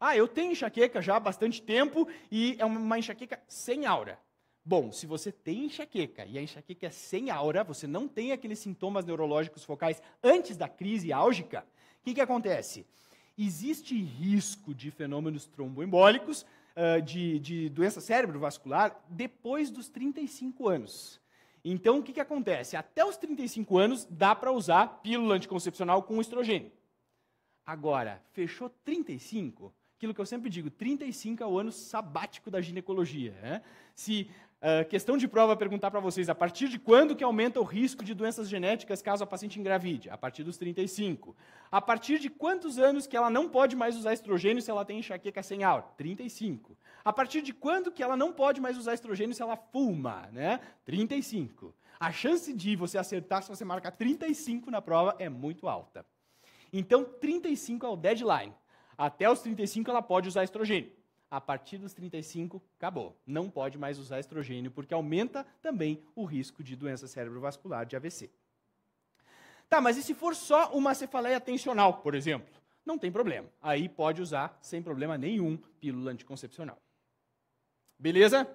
Ah, eu tenho enxaqueca já há bastante tempo e é uma enxaqueca sem aura. Bom, se você tem enxaqueca e a enxaqueca é sem aura, você não tem aqueles sintomas neurológicos focais antes da crise álgica, o que, que acontece? Existe risco de fenômenos tromboembólicos, ah, de, de doença vascular depois dos 35 anos. Então, o que, que acontece? Até os 35 anos, dá para usar pílula anticoncepcional com estrogênio. Agora, fechou 35, aquilo que eu sempre digo, 35 é o ano sabático da ginecologia. Né? Se uh, questão de prova perguntar para vocês a partir de quando que aumenta o risco de doenças genéticas caso a paciente engravide? A partir dos 35. A partir de quantos anos que ela não pode mais usar estrogênio se ela tem enxaqueca sem aura? 35. A partir de quando que ela não pode mais usar estrogênio se ela fuma, né? 35. A chance de você acertar se você marcar 35 na prova é muito alta. Então, 35 é o deadline. Até os 35 ela pode usar estrogênio. A partir dos 35, acabou. Não pode mais usar estrogênio, porque aumenta também o risco de doença cerebrovascular de AVC. Tá, mas e se for só uma cefaleia tensional, por exemplo? Não tem problema. Aí pode usar sem problema nenhum pílula anticoncepcional. Beleza?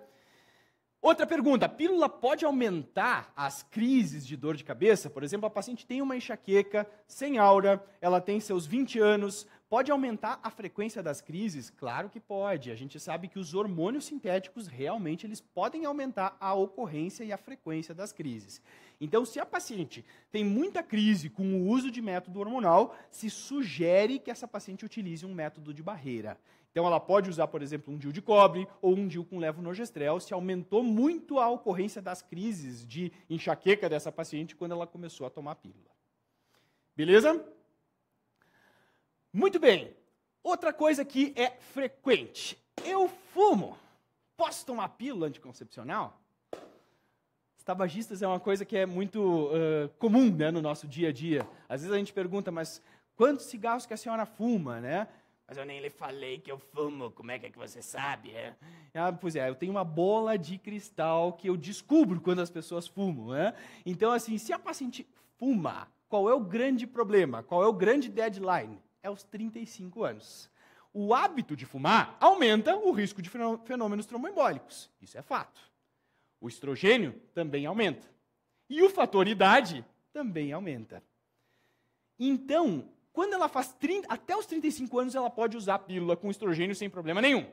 Outra pergunta: a pílula pode aumentar as crises de dor de cabeça? Por exemplo, a paciente tem uma enxaqueca, sem aura, ela tem seus 20 anos, pode aumentar a frequência das crises? Claro que pode. A gente sabe que os hormônios sintéticos realmente eles podem aumentar a ocorrência e a frequência das crises. Então, se a paciente tem muita crise com o uso de método hormonal, se sugere que essa paciente utilize um método de barreira. Então, ela pode usar, por exemplo, um DIU de cobre ou um DIU com levonorgestrel, se aumentou muito a ocorrência das crises de enxaqueca dessa paciente quando ela começou a tomar a pílula. Beleza? Muito bem. Outra coisa que é frequente. Eu fumo. Posso tomar pílula anticoncepcional? Os tabagistas é uma coisa que é muito uh, comum né, no nosso dia a dia. Às vezes a gente pergunta, mas quantos cigarros que a senhora fuma, né? Mas eu nem lhe falei que eu fumo, como é que, é que você sabe? É? Ah, pois é, eu tenho uma bola de cristal que eu descubro quando as pessoas fumam, né? Então, assim, se a paciente fuma, qual é o grande problema? Qual é o grande deadline? É os 35 anos. O hábito de fumar aumenta o risco de fenômenos tromboembólicos. Isso é fato. O estrogênio também aumenta. E o fator idade também aumenta. Então, quando ela faz 30, até os 35 anos, ela pode usar pílula com estrogênio sem problema nenhum.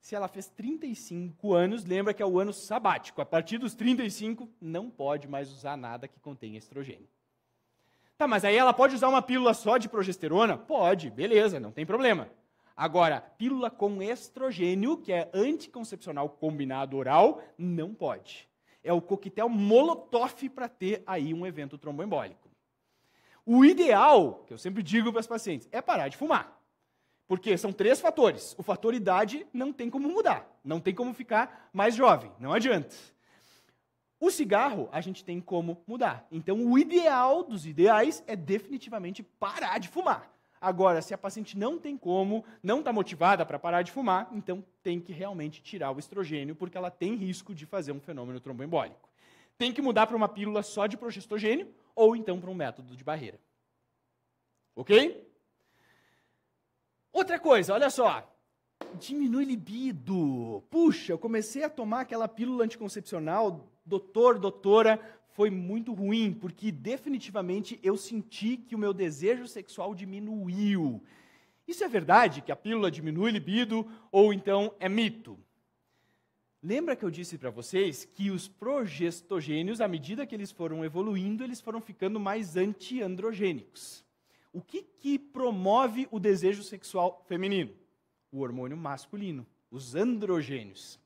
Se ela fez 35 anos, lembra que é o ano sabático. A partir dos 35, não pode mais usar nada que contenha estrogênio. Tá, mas aí ela pode usar uma pílula só de progesterona? Pode, beleza, não tem problema. Agora, pílula com estrogênio, que é anticoncepcional combinado oral, não pode. É o coquetel Molotov para ter aí um evento tromboembólico. O ideal, que eu sempre digo para as pacientes, é parar de fumar. Porque são três fatores. O fator idade não tem como mudar, não tem como ficar mais jovem, não adianta. O cigarro a gente tem como mudar. Então o ideal dos ideais é definitivamente parar de fumar. Agora, se a paciente não tem como, não está motivada para parar de fumar, então tem que realmente tirar o estrogênio, porque ela tem risco de fazer um fenômeno tromboembólico. Tem que mudar para uma pílula só de progestogênio ou então para um método de barreira. Ok? Outra coisa, olha só. Diminui libido. Puxa, eu comecei a tomar aquela pílula anticoncepcional, doutor, doutora, foi muito ruim, porque definitivamente eu senti que o meu desejo sexual diminuiu. Isso é verdade que a pílula diminui libido ou então é mito? Lembra que eu disse para vocês que os progestogênios, à medida que eles foram evoluindo, eles foram ficando mais antiandrogênicos. O que, que promove o desejo sexual feminino? O hormônio masculino, os androgênios.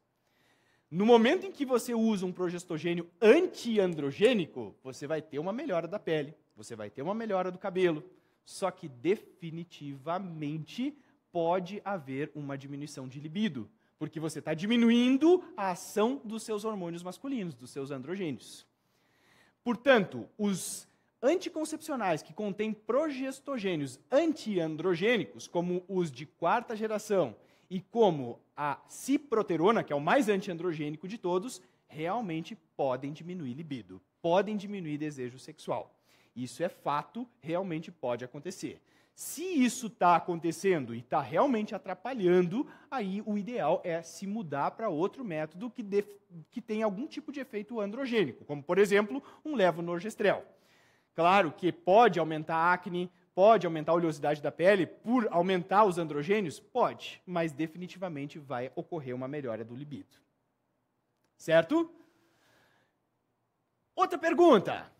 No momento em que você usa um progestogênio antiandrogênico, você vai ter uma melhora da pele, você vai ter uma melhora do cabelo. Só que definitivamente pode haver uma diminuição de libido porque você está diminuindo a ação dos seus hormônios masculinos, dos seus androgênios. Portanto, os anticoncepcionais que contêm progestogênios antiandrogênicos, como os de quarta geração e como a ciproterona, que é o mais antiandrogênico de todos, realmente podem diminuir libido, podem diminuir desejo sexual. Isso é fato, realmente pode acontecer. Se isso está acontecendo e está realmente atrapalhando, aí o ideal é se mudar para outro método que, def... que tem algum tipo de efeito androgênico, como, por exemplo, um levonorgestrel. Claro que pode aumentar a acne, pode aumentar a oleosidade da pele por aumentar os androgênios? Pode, mas definitivamente vai ocorrer uma melhora do libido. Certo? Outra pergunta.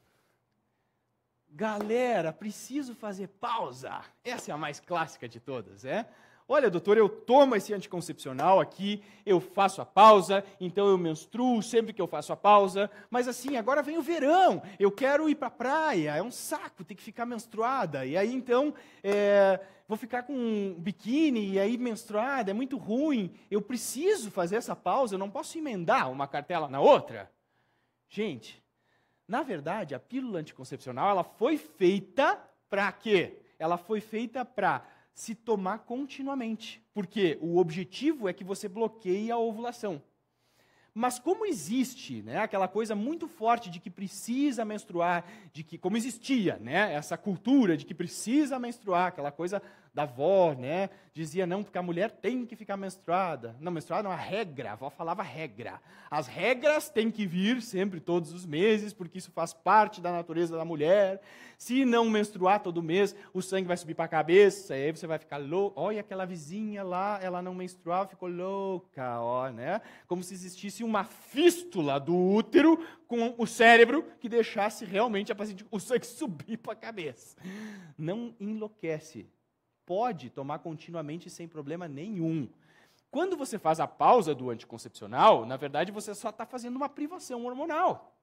Galera, preciso fazer pausa. Essa é a mais clássica de todas, é? Olha, doutor, eu tomo esse anticoncepcional aqui, eu faço a pausa, então eu menstruo sempre que eu faço a pausa, mas assim, agora vem o verão, eu quero ir para a praia, é um saco ter que ficar menstruada, e aí então é, vou ficar com um biquíni, e aí menstruada, é muito ruim, eu preciso fazer essa pausa, eu não posso emendar uma cartela na outra. Gente, na verdade, a pílula anticoncepcional ela foi feita para quê? Ela foi feita para se tomar continuamente, porque o objetivo é que você bloqueie a ovulação. Mas como existe, né, aquela coisa muito forte de que precisa menstruar, de que como existia, né, essa cultura de que precisa menstruar, aquela coisa da avó, né? Dizia não, porque a mulher tem que ficar menstruada. Não, menstruada não, a regra, a avó falava regra. As regras têm que vir sempre, todos os meses, porque isso faz parte da natureza da mulher. Se não menstruar todo mês, o sangue vai subir para a cabeça, e aí você vai ficar louco. Olha aquela vizinha lá, ela não menstruava, ficou louca, ó, né? Como se existisse uma fístula do útero com o cérebro que deixasse realmente a paciente o sangue (laughs) subir para a cabeça. Não enlouquece pode tomar continuamente sem problema nenhum. Quando você faz a pausa do anticoncepcional, na verdade você só está fazendo uma privação hormonal.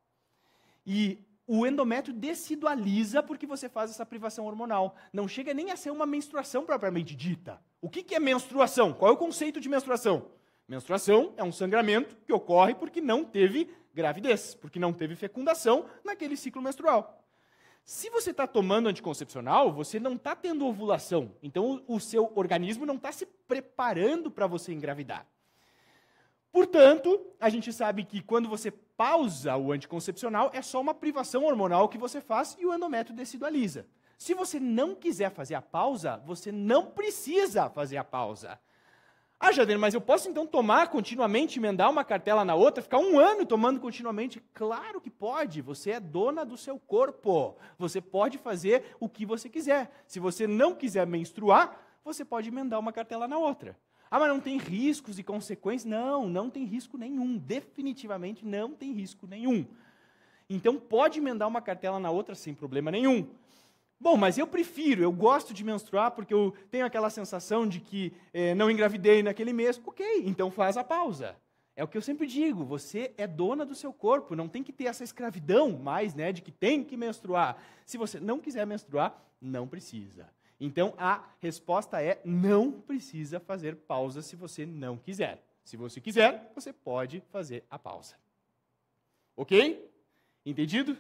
E o endométrio decidualiza porque você faz essa privação hormonal. Não chega nem a ser uma menstruação propriamente dita. O que, que é menstruação? Qual é o conceito de menstruação? Menstruação é um sangramento que ocorre porque não teve gravidez, porque não teve fecundação naquele ciclo menstrual. Se você está tomando anticoncepcional, você não está tendo ovulação. Então, o seu organismo não está se preparando para você engravidar. Portanto, a gente sabe que quando você pausa o anticoncepcional, é só uma privação hormonal que você faz e o endométrio desidualiza. Se você não quiser fazer a pausa, você não precisa fazer a pausa. Ah, Jader, mas eu posso então tomar continuamente, emendar uma cartela na outra, ficar um ano tomando continuamente? Claro que pode, você é dona do seu corpo. Você pode fazer o que você quiser. Se você não quiser menstruar, você pode emendar uma cartela na outra. Ah, mas não tem riscos e consequências? Não, não tem risco nenhum. Definitivamente não tem risco nenhum. Então pode emendar uma cartela na outra sem problema nenhum. Bom, mas eu prefiro, eu gosto de menstruar porque eu tenho aquela sensação de que eh, não engravidei naquele mês. Ok, então faz a pausa. É o que eu sempre digo, você é dona do seu corpo, não tem que ter essa escravidão mais, né, de que tem que menstruar. Se você não quiser menstruar, não precisa. Então a resposta é não precisa fazer pausa se você não quiser. Se você quiser, você pode fazer a pausa. OK? Entendido?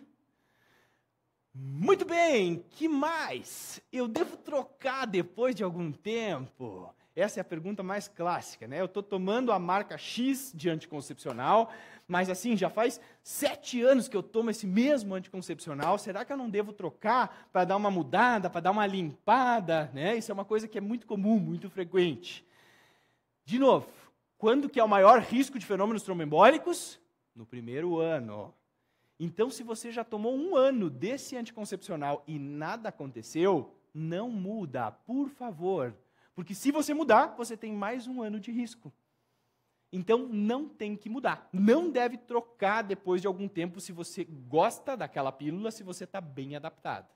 Muito bem, que mais? Eu devo trocar depois de algum tempo? Essa é a pergunta mais clássica, né? Eu estou tomando a marca X de anticoncepcional, mas assim, já faz sete anos que eu tomo esse mesmo anticoncepcional. Será que eu não devo trocar para dar uma mudada, para dar uma limpada? Né? Isso é uma coisa que é muito comum, muito frequente. De novo, quando que é o maior risco de fenômenos tromboembólicos? No primeiro ano. Então, se você já tomou um ano desse anticoncepcional e nada aconteceu, não muda, por favor. Porque se você mudar, você tem mais um ano de risco. Então, não tem que mudar. Não deve trocar depois de algum tempo se você gosta daquela pílula, se você está bem adaptado.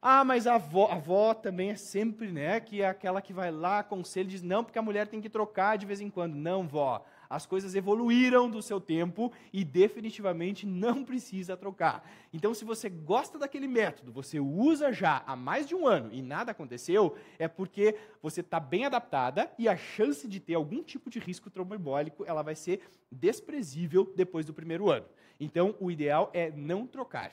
Ah, mas a avó, a avó também é sempre, né, que é aquela que vai lá, aconselha e diz, não, porque a mulher tem que trocar de vez em quando. Não, vó, as coisas evoluíram do seu tempo e definitivamente não (laughs) precisa trocar. Então, se você gosta daquele método, você usa já há mais de um ano e nada aconteceu, é porque você está bem adaptada e a chance de ter algum tipo de risco tromboembólico ela vai ser desprezível depois do primeiro ano. Então, o ideal é não trocar.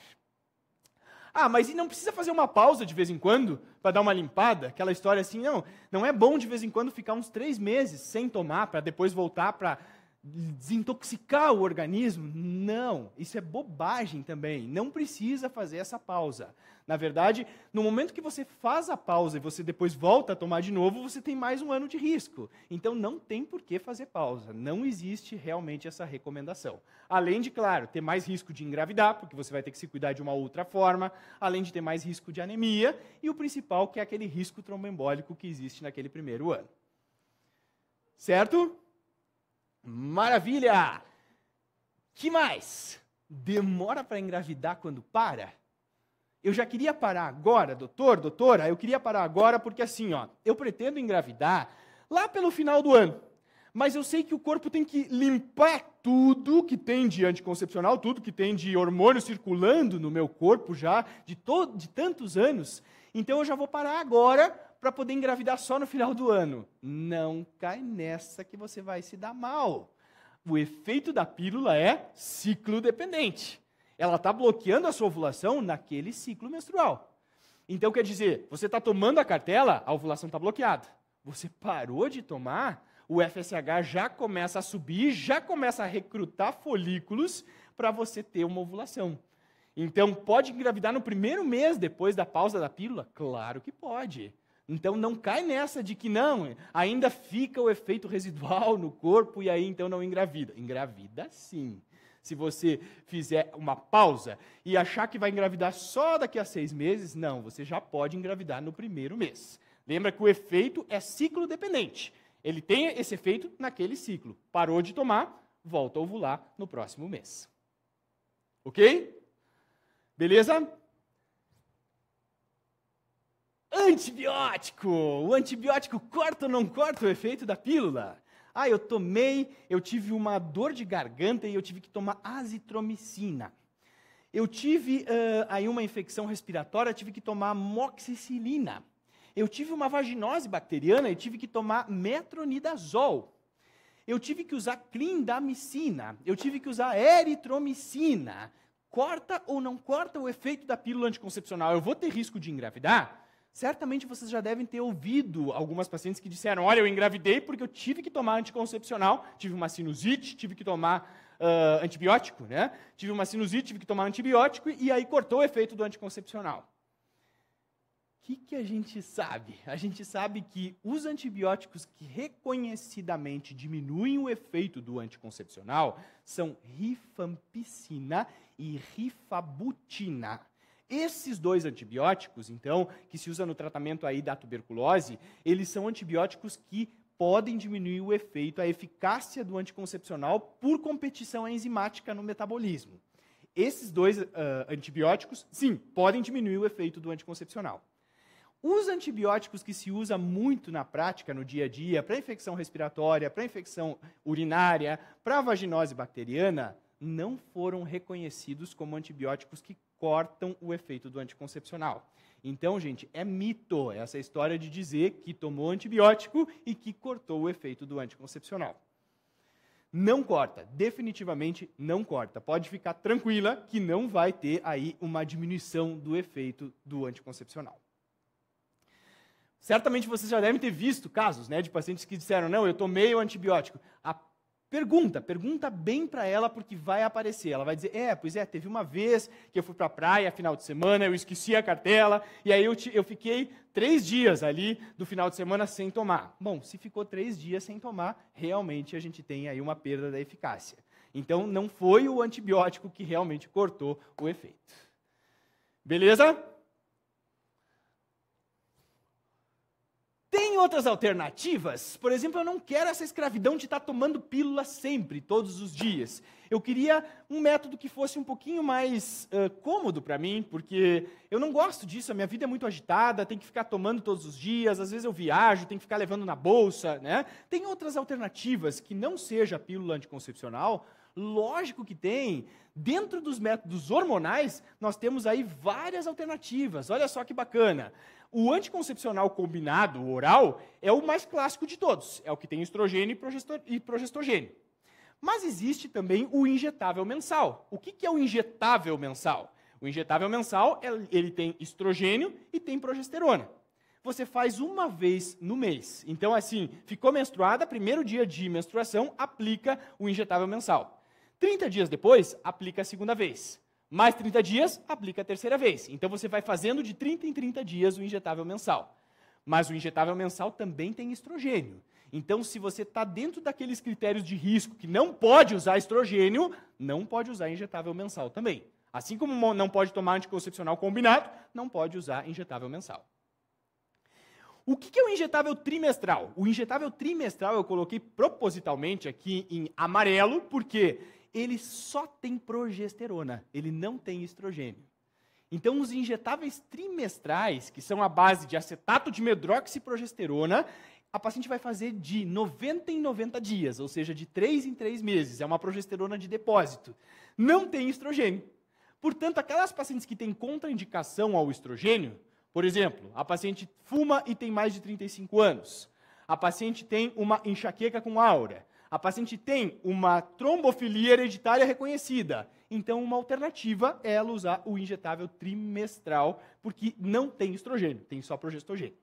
Ah, mas e não precisa fazer uma pausa de vez em quando para dar uma limpada? Aquela história assim, não, não é bom de vez em quando ficar uns três meses sem tomar para depois voltar para desintoxicar o organismo? Não, isso é bobagem também. Não precisa fazer essa pausa. Na verdade, no momento que você faz a pausa e você depois volta a tomar de novo, você tem mais um ano de risco. Então não tem por que fazer pausa. Não existe realmente essa recomendação. Além de, claro, ter mais risco de engravidar, porque você vai ter que se cuidar de uma outra forma, além de ter mais risco de anemia, e o principal que é aquele risco tromboembólico que existe naquele primeiro ano. Certo? Maravilha! Que mais? Demora para engravidar quando para? Eu já queria parar agora, doutor, doutora, eu queria parar agora porque assim, ó, eu pretendo engravidar lá pelo final do ano. Mas eu sei que o corpo tem que limpar tudo que tem de anticoncepcional, tudo que tem de hormônio circulando no meu corpo já de, de tantos anos. Então eu já vou parar agora para poder engravidar só no final do ano. Não cai nessa que você vai se dar mal. O efeito da pílula é ciclo dependente. Ela está bloqueando a sua ovulação naquele ciclo menstrual. Então quer dizer, você está tomando a cartela, a ovulação está bloqueada. Você parou de tomar, o FSH já começa a subir, já começa a recrutar folículos para você ter uma ovulação. Então, pode engravidar no primeiro mês depois da pausa da pílula? Claro que pode. Então, não cai nessa de que não, ainda fica o efeito residual no corpo e aí então não engravida. Engravida sim. Se você fizer uma pausa e achar que vai engravidar só daqui a seis meses, não, você já pode engravidar no primeiro mês. Lembra que o efeito é ciclo dependente. Ele tem esse efeito naquele ciclo. Parou de tomar, volta a ovular no próximo mês. Ok? Beleza? Antibiótico! O antibiótico corta ou não corta o efeito da pílula? Ah, eu tomei, eu tive uma dor de garganta e eu tive que tomar azitromicina. Eu tive uh, aí uma infecção respiratória, tive que tomar moxicilina. Eu tive uma vaginose bacteriana e tive que tomar metronidazol. Eu tive que usar clindamicina, eu tive que usar eritromicina. Corta ou não corta o efeito da pílula anticoncepcional? Eu vou ter risco de engravidar? Certamente vocês já devem ter ouvido algumas pacientes que disseram: Olha, eu engravidei porque eu tive que tomar anticoncepcional, tive uma sinusite, tive que tomar uh, antibiótico, né? Tive uma sinusite, tive que tomar antibiótico e aí cortou o efeito do anticoncepcional. O que, que a gente sabe? A gente sabe que os antibióticos que reconhecidamente diminuem o efeito do anticoncepcional são rifampicina e rifabutina. Esses dois antibióticos, então, que se usa no tratamento aí da tuberculose, eles são antibióticos que podem diminuir o efeito, a eficácia do anticoncepcional por competição enzimática no metabolismo. Esses dois uh, antibióticos, sim, podem diminuir o efeito do anticoncepcional. Os antibióticos que se usa muito na prática, no dia a dia, para infecção respiratória, para infecção urinária, para vaginose bacteriana, não foram reconhecidos como antibióticos que cortam o efeito do anticoncepcional. Então, gente, é mito essa história de dizer que tomou antibiótico e que cortou o efeito do anticoncepcional. Não corta, definitivamente não corta. Pode ficar tranquila que não vai ter aí uma diminuição do efeito do anticoncepcional. Certamente vocês já devem ter visto casos né, de pacientes que disseram: não, eu tomei o antibiótico. A Pergunta, pergunta bem para ela porque vai aparecer. Ela vai dizer: "É, pois é, teve uma vez que eu fui para a praia final de semana, eu esqueci a cartela e aí eu, te, eu fiquei três dias ali do final de semana sem tomar". Bom, se ficou três dias sem tomar, realmente a gente tem aí uma perda da eficácia. Então não foi o antibiótico que realmente cortou o efeito. Beleza? Tem outras alternativas? Por exemplo, eu não quero essa escravidão de estar tomando pílula sempre, todos os dias. Eu queria um método que fosse um pouquinho mais uh, cômodo para mim, porque eu não gosto disso, a minha vida é muito agitada, tem que ficar tomando todos os dias, às vezes eu viajo, tem que ficar levando na bolsa, né? Tem outras alternativas que não seja a pílula anticoncepcional, Lógico que tem. Dentro dos métodos hormonais, nós temos aí várias alternativas. Olha só que bacana. O anticoncepcional combinado, oral, é o mais clássico de todos. É o que tem estrogênio e progestogênio. Mas existe também o injetável mensal. O que, que é o injetável mensal? O injetável mensal, é, ele tem estrogênio e tem progesterona. Você faz uma vez no mês. Então, assim, ficou menstruada, primeiro dia de menstruação, aplica o injetável mensal. 30 dias depois, aplica a segunda vez. Mais 30 dias, aplica a terceira vez. Então você vai fazendo de 30 em 30 dias o injetável mensal. Mas o injetável mensal também tem estrogênio. Então, se você está dentro daqueles critérios de risco que não pode usar estrogênio, não pode usar injetável mensal também. Assim como não pode tomar anticoncepcional combinado, não pode usar injetável mensal. O que é o injetável trimestral? O injetável trimestral eu coloquei propositalmente aqui em amarelo, porque ele só tem progesterona, ele não tem estrogênio. Então, os injetáveis trimestrais, que são a base de acetato de progesterona, a paciente vai fazer de 90 em 90 dias, ou seja, de 3 em 3 meses. É uma progesterona de depósito. Não tem estrogênio. Portanto, aquelas pacientes que têm contraindicação ao estrogênio, por exemplo, a paciente fuma e tem mais de 35 anos, a paciente tem uma enxaqueca com aura, a paciente tem uma trombofilia hereditária reconhecida. Então, uma alternativa é ela usar o injetável trimestral, porque não tem estrogênio, tem só progestogênio.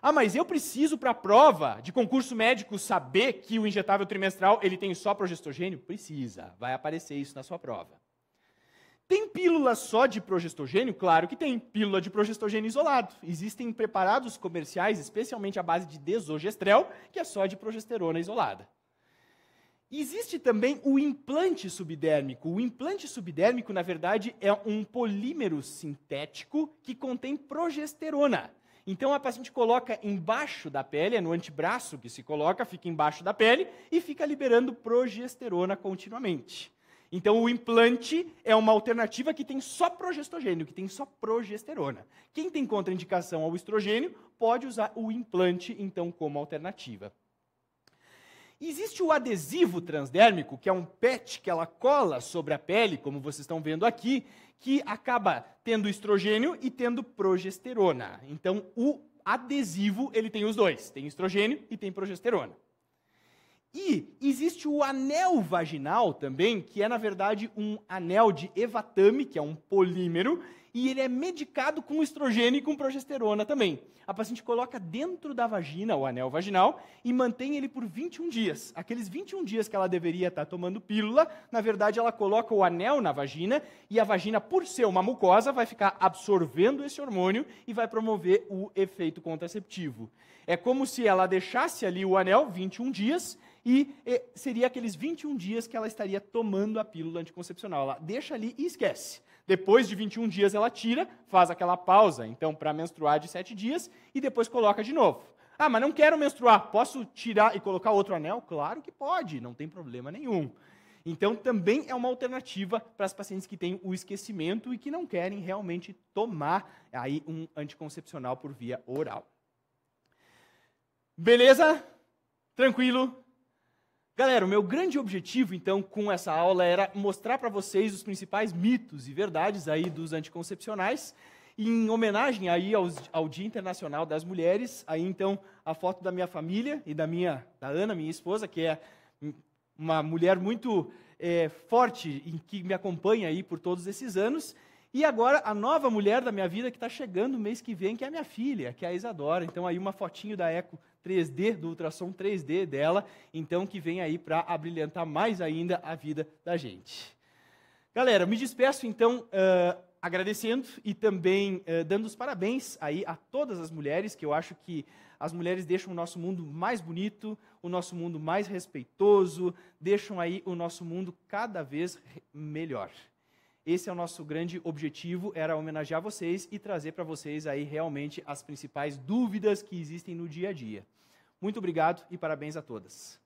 Ah, mas eu preciso para a prova de concurso médico saber que o injetável trimestral ele tem só progestogênio? Precisa, vai aparecer isso na sua prova. Tem pílula só de progestogênio? Claro que tem, pílula de progestogênio isolado. Existem preparados comerciais, especialmente à base de desogestrel, que é só de progesterona isolada. Existe também o implante subdérmico. O implante subdérmico, na verdade, é um polímero sintético que contém progesterona. Então a paciente coloca embaixo da pele, é no antebraço que se coloca, fica embaixo da pele e fica liberando progesterona continuamente. Então o implante é uma alternativa que tem só progestogênio, que tem só progesterona. Quem tem contraindicação ao estrogênio pode usar o implante então como alternativa. Existe o adesivo transdérmico, que é um PET que ela cola sobre a pele, como vocês estão vendo aqui, que acaba tendo estrogênio e tendo progesterona. Então, o adesivo, ele tem os dois, tem estrogênio e tem progesterona. E existe o anel vaginal também, que é na verdade um anel de evatame, que é um polímero, e ele é medicado com estrogênio e com progesterona também. A paciente coloca dentro da vagina o anel vaginal e mantém ele por 21 dias. Aqueles 21 dias que ela deveria estar tomando pílula, na verdade ela coloca o anel na vagina e a vagina, por ser uma mucosa, vai ficar absorvendo esse hormônio e vai promover o efeito contraceptivo. É como se ela deixasse ali o anel 21 dias e seria aqueles 21 dias que ela estaria tomando a pílula anticoncepcional. Ela deixa ali e esquece. Depois de 21 dias ela tira, faz aquela pausa, então, para menstruar de 7 dias, e depois coloca de novo. Ah, mas não quero menstruar, posso tirar e colocar outro anel? Claro que pode, não tem problema nenhum. Então, também é uma alternativa para as pacientes que têm o esquecimento e que não querem realmente tomar aí um anticoncepcional por via oral. Beleza? Tranquilo? Galera, o meu grande objetivo então com essa aula era mostrar para vocês os principais mitos e verdades aí dos anticoncepcionais. Em homenagem aí ao Dia Internacional das Mulheres, aí então a foto da minha família e da minha da Ana, minha esposa, que é uma mulher muito é, forte em que me acompanha aí por todos esses anos. E agora a nova mulher da minha vida que está chegando mês que vem, que é a minha filha, que é a Isadora. Então aí uma fotinho da Eco 3D, do ultrassom 3D dela, então que vem aí para abrilhantar mais ainda a vida da gente. Galera, me despeço então uh, agradecendo e também uh, dando os parabéns aí a todas as mulheres, que eu acho que as mulheres deixam o nosso mundo mais bonito, o nosso mundo mais respeitoso, deixam aí o nosso mundo cada vez melhor. Esse é o nosso grande objetivo, era homenagear vocês e trazer para vocês aí realmente as principais dúvidas que existem no dia a dia. Muito obrigado e parabéns a todas.